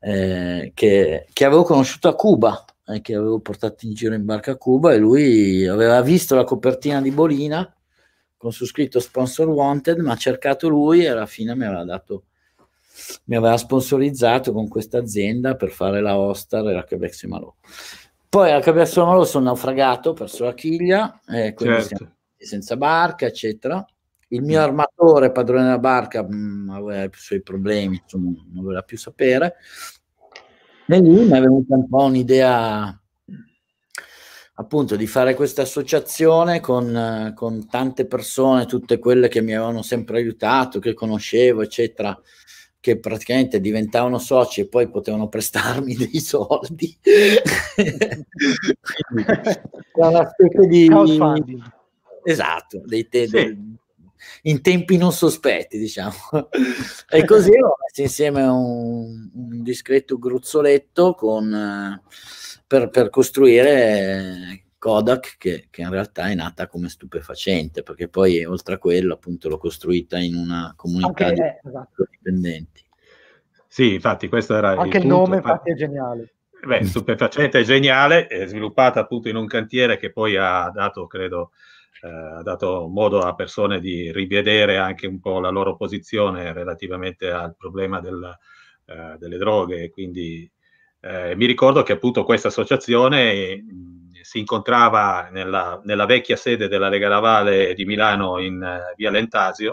eh, che, che avevo conosciuto a Cuba eh, che avevo portato in giro in barca a Cuba e lui aveva visto la copertina di Bolina con su scritto sponsor wanted, ma ha cercato lui e alla fine mi aveva dato mi aveva sponsorizzato con questa azienda per fare la Ostar e la Quebec Semalò. Poi alla Quebec Semalò sono naufragato, ho perso la chiglia, eh, certo. senza barca, eccetera. Il mio armatore, padrone della barca, mh, mm, aveva i suoi problemi, insomma, non voleva più sapere. E lì mi è venuta un po' un'idea appunto di fare questa associazione con, con, tante persone, tutte quelle che mi avevano sempre aiutato, che conoscevo, eccetera, che praticamente diventavano soci e poi potevano prestarmi dei soldi. Era una specie di... Esatto, dei te- sì. del, in tempi non sospetti, diciamo. e così ho messo insieme un, un discreto gruzzoletto con... Eh, per, per costruire eh, Kodak che, che, in realtà è nata come stupefacente perché poi oltre a quello appunto l'ho costruita in una comunità anche, di eh, esatto. dipendenti. Sì, infatti questo era anche il, il nome infatti è geniale. Beh, stupefacente è geniale, è sviluppata appunto in un cantiere che poi ha dato, credo, eh, ha dato modo a persone di rivedere anche un po' la loro posizione relativamente al problema del, eh, delle droghe, quindi eh, mi ricordo che appunto questa associazione si incontrava nella, nella, vecchia sede della Lega Navale di Milano in uh, via Lentasio,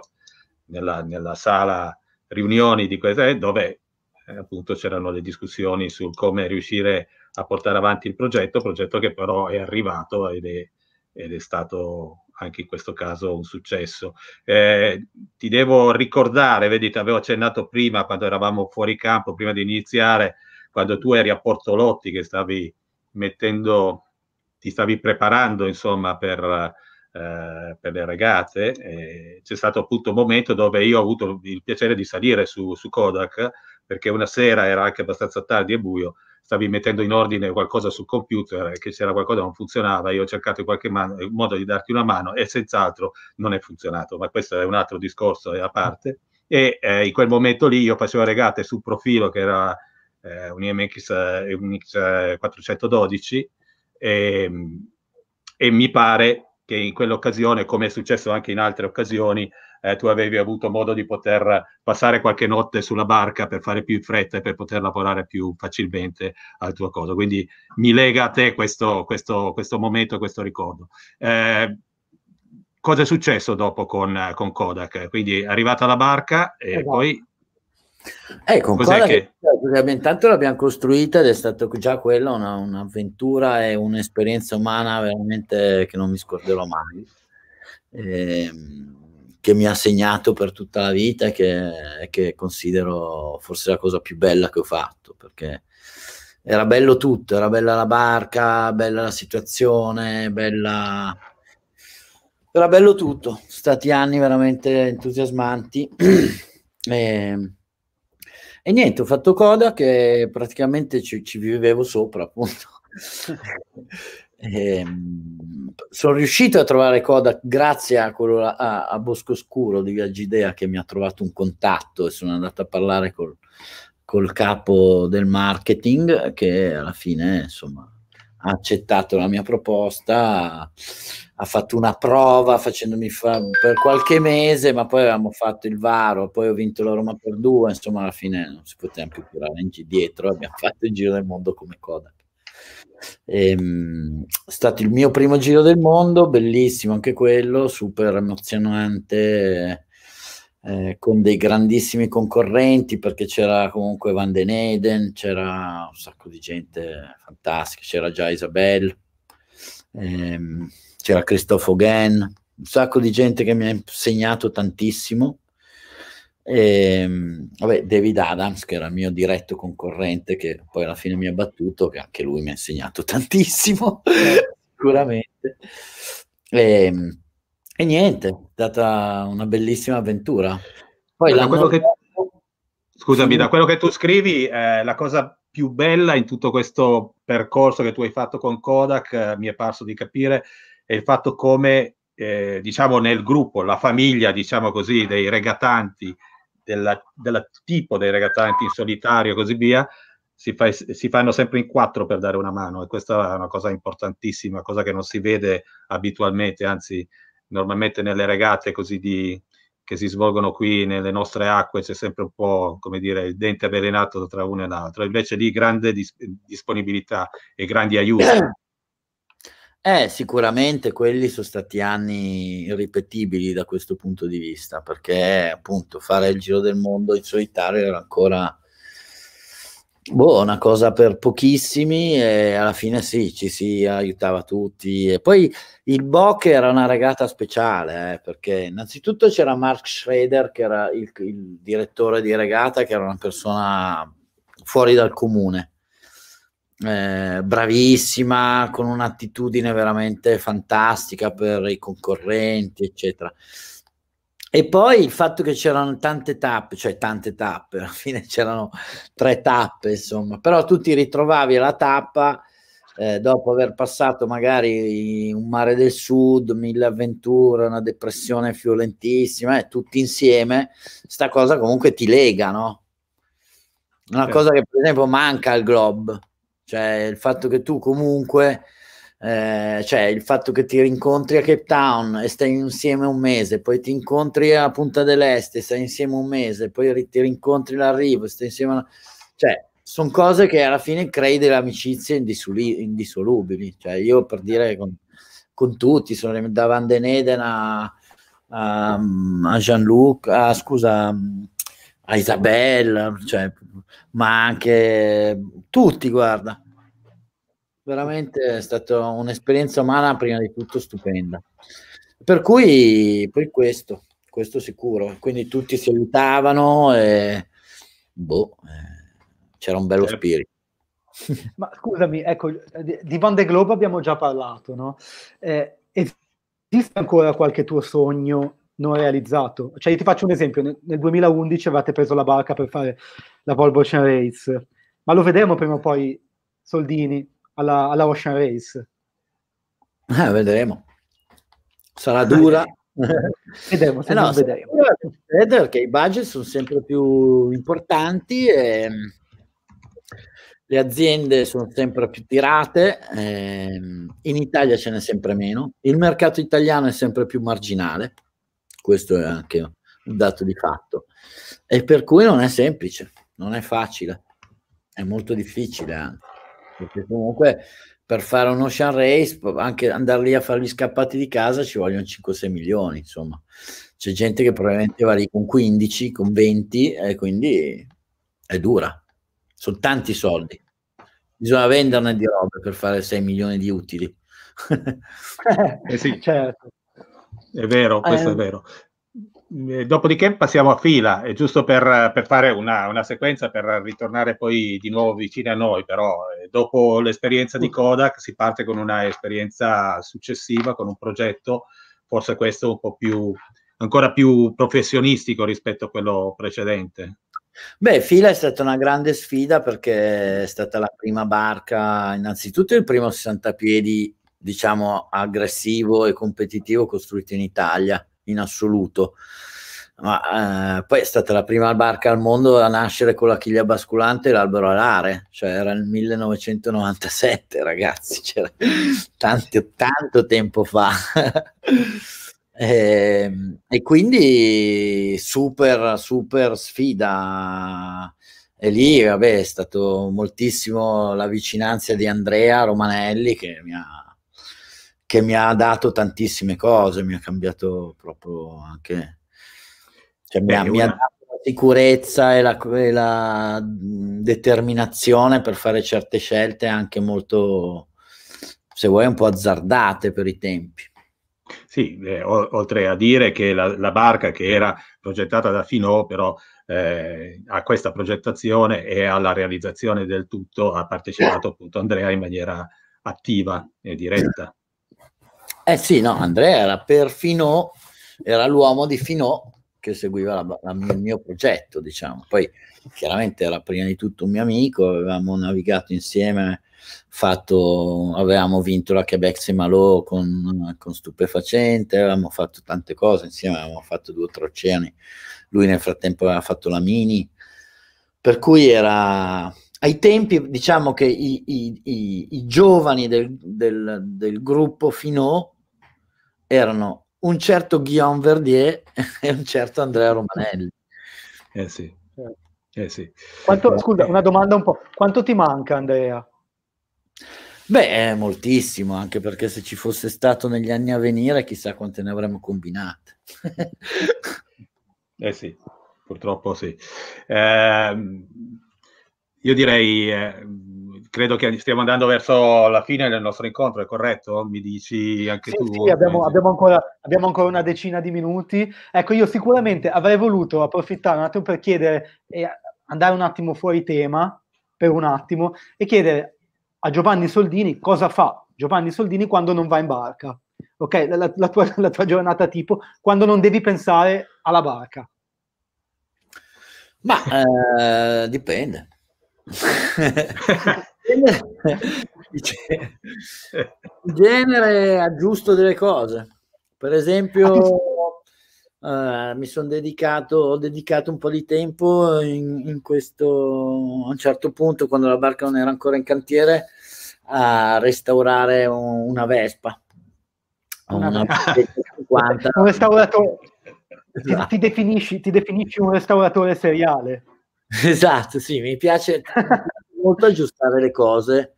nella, nella, sala riunioni di queste, dove eh, appunto c'erano le discussioni su come riuscire a portare avanti il progetto, progetto che però è arrivato ed è, ed è stato anche in questo caso un successo. Eh, ti devo ricordare, vedi, ti avevo accennato prima quando eravamo fuori campo, prima di iniziare, quando tu eri a Portolotti che stavi mettendo, ti stavi preparando insomma per, eh, per le regate, eh, c'è stato appunto un momento dove io ho avuto il piacere di salire su, su Kodak perché una sera era anche abbastanza tardi e buio, stavi mettendo in ordine qualcosa sul computer e che c'era qualcosa che non funzionava, io ho cercato in qualche man- modo di darti una mano e senz'altro non è funzionato, ma questo è un altro discorso a parte. E eh, in quel momento lì io facevo regate sul profilo che era eh, un IMX, IMX 412 e, eh, eh, ehm, e, mi pare che in quell'occasione, come è successo anche in altre occasioni, eh, tu avevi avuto modo di poter passare qualche notte sulla barca per fare più in fretta e per poter lavorare più facilmente al tuo coso. Quindi mi lega a te questo, questo, questo momento, questo ricordo. Eh, cosa è successo dopo con, con, Kodak? Quindi è arrivata la barca e esatto. poi Ecco, che... che... intanto l'abbiamo costruita ed è stata già quella una, un'avventura e un'esperienza umana veramente che non mi scorderò mai, eh, che mi ha segnato per tutta la vita e che, che, considero forse la cosa più bella che ho fatto, perché era bello tutto, era bella la barca, bella la situazione, bella... Era bello tutto, stati anni veramente entusiasmanti. e ehm, e niente, ho fatto coda che praticamente ci, ci vivevo sopra, appunto. e, ehm, sono riuscito a trovare Kodak grazie a, quello, a, a Bosco Scuro di Viaggidea che mi ha trovato un contatto e sono andato a parlare col, col capo del marketing che alla fine insomma, ha accettato la mia proposta ha fatto una prova facendomi fa- per qualche mese, ma poi avevamo fatto il Varo, poi ho vinto la Roma per due, insomma alla fine non si poteva più curare indietro, abbiamo fatto il giro del mondo come coda. Ehm, è stato il mio primo giro del mondo, bellissimo anche quello, super emozionante, eh, con dei grandissimi concorrenti perché c'era comunque Van den Eden, c'era un sacco di gente fantastica, c'era già Isabel. Ehm, c'era Christophe Guen, un sacco di gente che mi ha insegnato tantissimo. E, ehm, vabbè, David Adams, che era il mio diretto concorrente, che poi alla fine mi ha battuto, che anche lui mi ha insegnato tantissimo, sicuramente. E, ehm, e, niente, è stata una bellissima avventura. Poi da quello che... Scusami, da quello che tu scrivi, eh, la cosa più bella in tutto questo percorso che tu hai fatto con Kodak, eh, mi è parso di capire, e il fatto come eh, diciamo nel gruppo, la famiglia diciamo così dei regatanti, del tipo dei regatanti in solitario e così via, si, fa, si, fanno sempre in quattro per dare una mano e questa è una cosa importantissima, cosa che non si vede abitualmente, anzi normalmente nelle regate così di, che si svolgono qui nelle nostre acque c'è sempre un po' come dire il dente avvelenato tra uno e l'altro, invece lì grande dis- disponibilità e grandi aiuti. Eh, sicuramente quelli sono stati anni irripetibili da questo punto di vista, perché appunto fare il giro del mondo in solitario era ancora boh, una cosa per pochissimi e alla fine sì, ci si aiutava tutti. E poi il Boc era una regata speciale, eh, perché innanzitutto c'era Mark Schrader, che era il, il direttore di regata, che era una persona fuori dal comune eh, bravissima, con un'attitudine veramente fantastica per i concorrenti, eccetera. E poi il fatto che c'erano tante tappe, cioè tante tappe, alla fine c'erano tre tappe, insomma, però tu ti ritrovavi alla tappa eh, dopo aver passato magari un mare del sud, mille avventure, una depressione violentissima, eh, tutti insieme, sta cosa comunque ti lega, no? Una certo. cosa che per esempio manca al globo. Cioè, il fatto che tu comunque, eh, cioè, il fatto che ti rincontri a Cape Town e stai insieme un mese, poi ti incontri a Punta dell'Est e stai insieme un mese, poi ti rincontri l'arrivo, e stai insieme a... Cioè, sono cose che alla fine crei delle amicizie indissoli- indissolubili. Cioè, io per dire con, con tutti, sono da Van den Eden a, a, a Jean-Luc, a, scusa a Isabella, cioè, ma anche tutti, guarda. Veramente è stata un'esperienza umana prima di tutto stupenda. Per cui poi questo, questo sicuro. Quindi tutti si aiutavano e boh, eh, c'era un bello certo. spirito. Ma scusami, ecco, di Van de Globe abbiamo già parlato, no? Eh, esiste ancora qualche tuo sogno non realizzato. Cioè, io ti faccio un esempio, nel 2011 avevate preso la barca per fare la Volvo Ocean Race, ma lo vedremo prima o poi soldini alla, alla Ocean Race. Eh, vedremo. Sarà dura. vedremo, eh no, vedremo. perché i budget sono sempre più importanti e ehm, le aziende sono sempre più tirate, ehm, in Italia ce n'è sempre meno, il mercato italiano è sempre più marginale questo è anche un dato di fatto. E per cui non è semplice, non è facile, è molto difficile anche, perché comunque per fare un ocean race, anche andare lì a fare gli scappati di casa ci vogliono 5-6 milioni, insomma. C'è gente che probabilmente va lì con 15, con 20 e quindi è dura. Sono tanti soldi. Bisogna venderne di robe per fare 6 milioni di utili. eh sì, certo. È vero, questo ehm. eh. è vero. Dopodiché passiamo a fila, è giusto per, per fare una, una, sequenza per ritornare poi di nuovo vicino a noi, però eh, dopo l'esperienza di Kodak si parte con una esperienza successiva, con un progetto, forse questo un po' più, ancora più professionistico rispetto a quello precedente. Beh, Fila è stata una grande sfida perché è stata la prima barca, innanzitutto il primo 60 piedi diciamo, aggressivo e competitivo costruito in Italia, in assoluto. Ma eh, poi è stata la prima barca al mondo a nascere con la chiglia basculante e l'albero alare, cioè era il 1997, ragazzi, c'era tanto, tanto tempo fa. e, ehm, e quindi super, super sfida e lì vabbè, è stato moltissimo la vicinanza di Andrea Romanelli che mi ha che mi ha dato tantissime cose, mi ha cambiato proprio anche... Cioè, mi, ha, mi, ha, dato la sicurezza e la, e la determinazione per fare certe scelte anche molto, se vuoi, un po' azzardate per i tempi. Sì, eh, o, oltre a dire che la, la, barca che era progettata da Finò, però eh, a questa progettazione e alla realizzazione del tutto ha partecipato appunto Andrea in maniera attiva e diretta. Eh sì, no, Andrea era per Finò, era l'uomo di Finò che seguiva la, la, il mio progetto, diciamo. Poi chiaramente era prima di tutto un mio amico, avevamo navigato insieme, fatto, avevamo vinto la Quebec Semalò con, con Stupefacente, avevamo fatto tante cose insieme, avevamo fatto due o tre oceani, lui nel frattempo aveva fatto la Mini, per cui era ai tempi diciamo che i, i, i, i giovani del, del, del, gruppo Finot erano un certo Guillaume Verdier e un certo Andrea Romanelli. Eh sì. Certo. Eh sì. Quanto, eh, scusa, eh. una domanda un po'. Quanto ti manca Andrea? Beh, moltissimo, anche perché se ci fosse stato negli anni a venire, chissà quante ne avremmo combinate. eh sì, purtroppo sì. Eh, io direi eh, credo che stiamo andando verso la fine del nostro incontro, è corretto? Mi dici anche sì, tu? Sì, abbiamo, abbiamo, ancora, abbiamo, ancora, una decina di minuti. Ecco, io sicuramente avrei voluto approfittare un attimo per chiedere, e andare un attimo fuori tema per un attimo, e chiedere a Giovanni Soldini cosa fa Giovanni Soldini quando non va in barca, ok? La, la, tua, la tua giornata tipo, quando non devi pensare alla barca. Ma eh, dipende. genere, il genere aggiusto delle cose. Per esempio, ah, eh, mi sono dedicato, ho dedicato un po' di tempo in, in, questo, a un certo punto, quando la barca non era ancora in cantiere, a restaurare un, una Vespa. Ah. Una, Vespa un restauratore. Ti, esatto. ti, definisci, ti definisci un restauratore seriale. Esatto, sì, mi piace molto aggiustare le cose,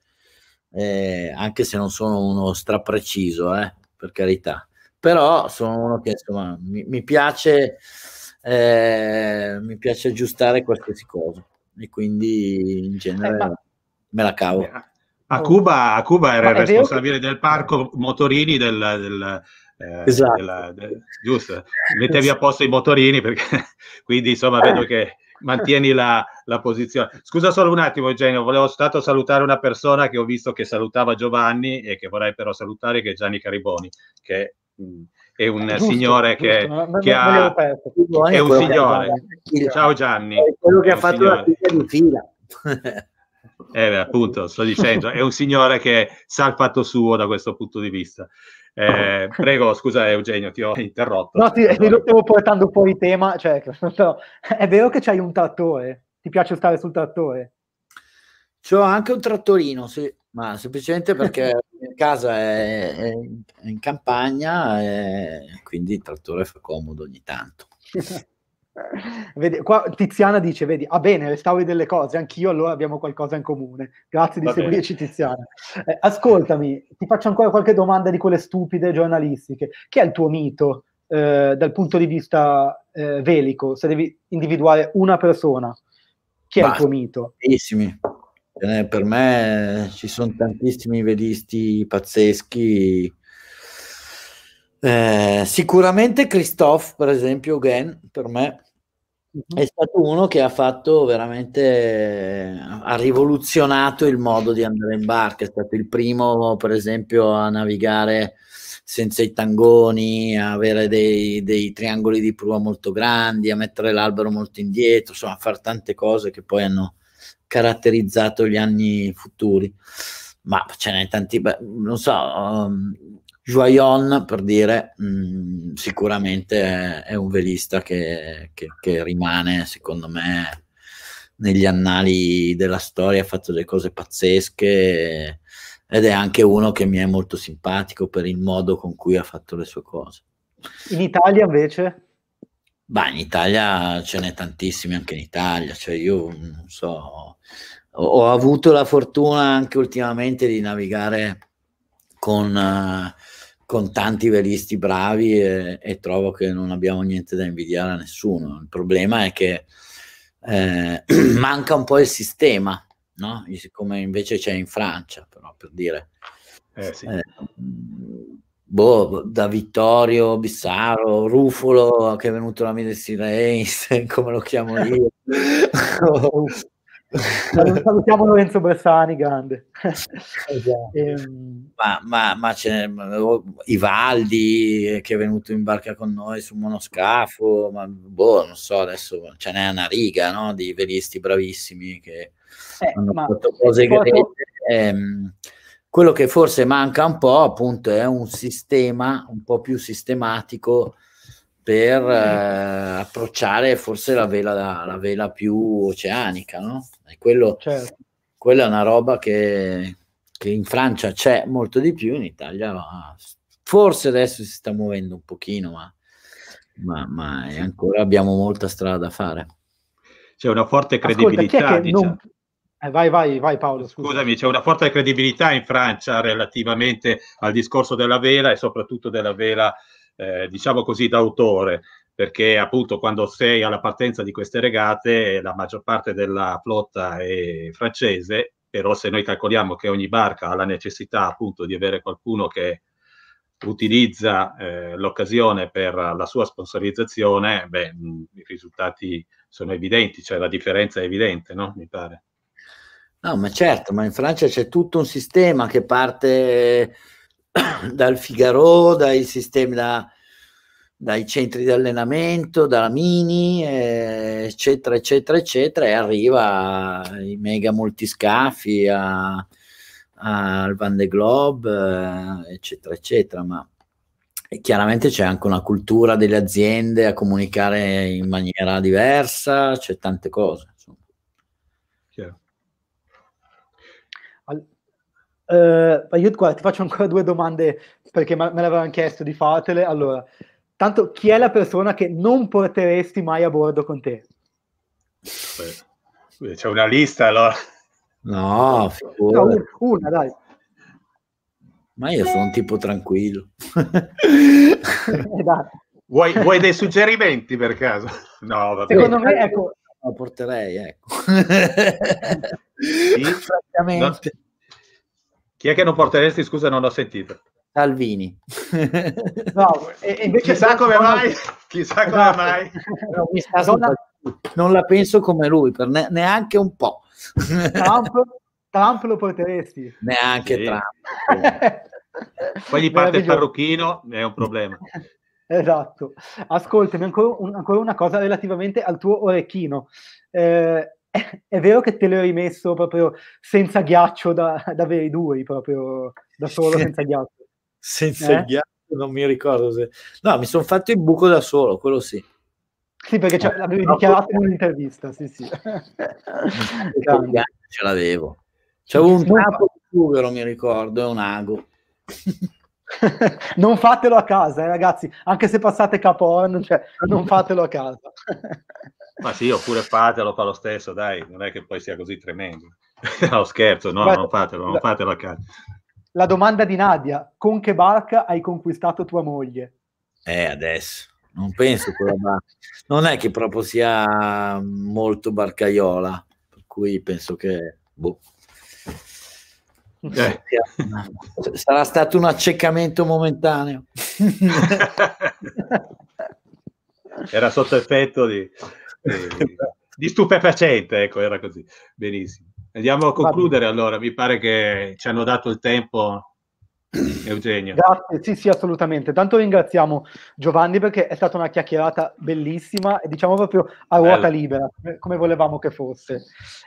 eh, anche se non sono uno strapreciso, eh, per carità. Però sono uno che insomma mi, mi piace, eh, mi piace aggiustare qualsiasi cosa e quindi in genere eh, me la cavo. Eh, a Cuba, a Cuba era il responsabile che... del parco motorini del, del eh, esatto. Della, de, giusto, mettevi a posto i motorini perché quindi insomma vedo eh. che mantieni la, la, posizione. Scusa solo un attimo, Eugenio, volevo stato salutare una persona che ho visto che salutava Giovanni e che vorrei però salutare, che è Gianni Cariboni, che è un giusto, signore giusto. che, non, che non ha... Perso, è un signore. Ciao Gianni. È quello che è ha fatto signore. la fila di fila. Eh, appunto, sto dicendo, è un signore che sa il fatto suo da questo punto di vista. Eh, prego, scusa Eugenio, ti ho interrotto. No, ti, eh, lo stavo portando fuori tema. Cioè, è vero che c'hai un trattore? Ti piace stare sul trattore? C'ho anche un trattorino, sì, ma semplicemente perché in casa è, è, in campagna e eh, quindi il trattore fa comodo ogni tanto. Vedi, qua Tiziana dice, vedi, ah bene, restauri delle cose, anch'io allora abbiamo qualcosa in comune. Grazie di Va seguirci bene. Tiziana. Eh, ascoltami, ti faccio ancora qualche domanda di quelle stupide giornalistiche. Chi è il tuo mito eh, dal punto di vista eh, velico? Se devi individuare una persona, chi è bah, il tuo mito? Tantissimi. Eh, per me ci sono tantissimi velisti pazzeschi eh, sicuramente Christophe, per esempio, Gen, per me è stato uno che ha fatto veramente ha rivoluzionato il modo di andare in barca, è stato il primo per esempio a navigare senza i tangoni, a avere dei, dei triangoli di prua molto grandi, a mettere l'albero molto indietro, insomma a fare tante cose che poi hanno caratterizzato gli anni futuri. Ma ce n'è tanti, non so, um, Joyon, per dire, mh, mm, sicuramente è, un velista che, che, che, rimane, secondo me, negli annali della storia, ha fatto delle cose pazzesche ed è anche uno che mi è molto simpatico per il modo con cui ha fatto le sue cose. In Italia invece? Beh, in Italia ce n'è tantissimi anche in Italia, cioè io non so, ho, ho avuto la fortuna anche ultimamente di navigare con... Uh, con tanti velisti bravi e, e, trovo che non abbiamo niente da invidiare a nessuno. Il problema è che eh, manca un po' il sistema, no? come invece c'è in Francia, però per dire. Eh, sì. eh, boh, da Vittorio, Bissaro, Rufolo, che è venuto la mia Race, come lo chiamo io. Salutiamo Lorenzo Bressani, grande. Esatto. Ehm, ma, ma, ma c'è oh, Ivaldi eh, che è venuto in barca con noi su monoscafo, ma boh, non so, adesso ce n'è una riga no, di velisti bravissimi che eh, hanno fatto cose grezze. Ehm, quello che forse manca un po' appunto è un sistema un po' più sistematico per eh, approcciare forse la vela, la, la vela più oceanica, no? E quello, certo. Quella è una roba che, che, in Francia c'è molto di più, in Italia forse adesso si sta muovendo un pochino, ma, ma, ma ancora abbiamo molta strada da fare. C'è una forte credibilità. Ascolta, diciamo. non... eh, vai, vai, vai Paolo. Scusa. Scusami, c'è una forte credibilità in Francia relativamente al discorso della vela e soprattutto della vela eh, diciamo così, d'autore perché appunto quando sei alla partenza di queste regate la maggior parte della flotta è francese, però se noi calcoliamo che ogni barca ha la necessità appunto di avere qualcuno che utilizza eh, l'occasione per la sua sponsorizzazione, beh, mm, i risultati sono evidenti, cioè la differenza è evidente, no? Mi pare. No, ma certo, ma in Francia c'è tutto un sistema che parte dal Figaro, dai sistemi da, dai centri di allenamento, dalla mini, eh, eccetera, eccetera, eccetera, e arriva ai mega multiscafi, al Van de Globe, eh, eccetera, eccetera. Ma chiaramente c'è anche una cultura delle aziende a comunicare in maniera diversa, c'è tante cose. Insomma. Uh, eh, aiuto qua, ti faccio ancora due domande perché me l'avevano chiesto di fatele. Allora, Tanto chi è la persona che non porteresti mai a bordo con te? C'è una lista allora. No, no una, dai. Ma io sono un tipo tranquillo. Eh, vuoi, vuoi, dei suggerimenti per caso? No, vabbè. Secondo me, ecco. La porterei, ecco. sì? Francamente. Chi è che non porteresti? Scusa, non l'ho sentito. Salvini. no, e, invece sa come sono... mai, chissà come esatto. no, mai. No, non, la, non, la, penso come lui, ne, neanche un po'. Trump, Trump, lo porteresti? Neanche sì. Trump. Poi gli parte il parrucchino, è un problema. Esatto. Ascoltami, ancora, un, ancora, una cosa relativamente al tuo orecchino. Eh, è, è vero che te l'ho rimesso proprio senza ghiaccio da, da veri duri, proprio da solo senza ghiaccio? senza eh? il ghiaccio non mi ricordo se... No, mi sono fatto il buco da solo, quello sì. Sì, perché cioè, l'avevi no, dichiarato in un'intervista, sì, sì. Esatto. ce l'avevo. C'avevo un capo di sughero, mi ricordo, e un ago. non fatelo a casa, eh, ragazzi, anche se passate Capone, cioè, non fatelo a casa. Ma sì, oppure fatelo, fa lo stesso, dai, non è che poi sia così tremendo. no, scherzo, no, Beh, non fatelo, non fatelo a casa. La domanda di Nadia, con che barca hai conquistato tua moglie? Eh, adesso, non penso quella barca. non è che proprio sia molto barcaiola, per cui penso che... Boh. Eh. Sarà stato un accecamento momentaneo. era sotto effetto di, di, di stupefacente, ecco, era così. Benissimo. Andiamo a concludere allora, mi pare che ci hanno dato il tempo Eugenio. Grazie, sì, sì, assolutamente. Tanto ringraziamo Giovanni perché è stata una chiacchierata bellissima e diciamo proprio a ruota Bello. libera, come volevamo che fosse.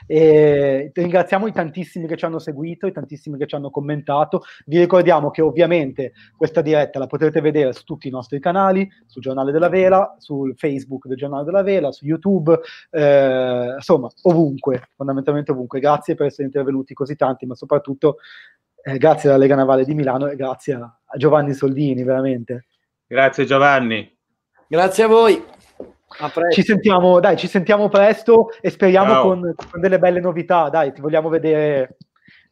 E ringraziamo i tantissimi che ci hanno seguito, i tantissimi che ci hanno commentato. Vi ricordiamo che ovviamente questa diretta la potrete vedere su tutti i nostri canali, sul Giornale della Vela, sul Facebook del Giornale della Vela, su YouTube, eh, insomma, ovunque, fondamentalmente ovunque. Grazie per essere intervenuti così tanti, ma soprattutto eh, grazie alla Lega Navale di Milano e grazie a, Giovanni Soldini, veramente. Grazie Giovanni. Grazie a voi. A ci sentiamo, dai, ci sentiamo presto e speriamo con, con, delle belle novità, dai, ti vogliamo vedere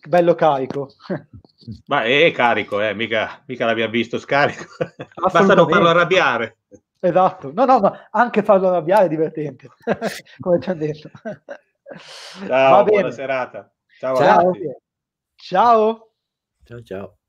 bello carico. Ma è carico, eh, mica, mica l'abbiamo visto scarico. Basta non farlo arrabbiare. Esatto, no, no, ma anche farlo arrabbiare è divertente, come ci hanno detto. Ciao, buona serata. Ciao. Ciao. Ciao. No tchau.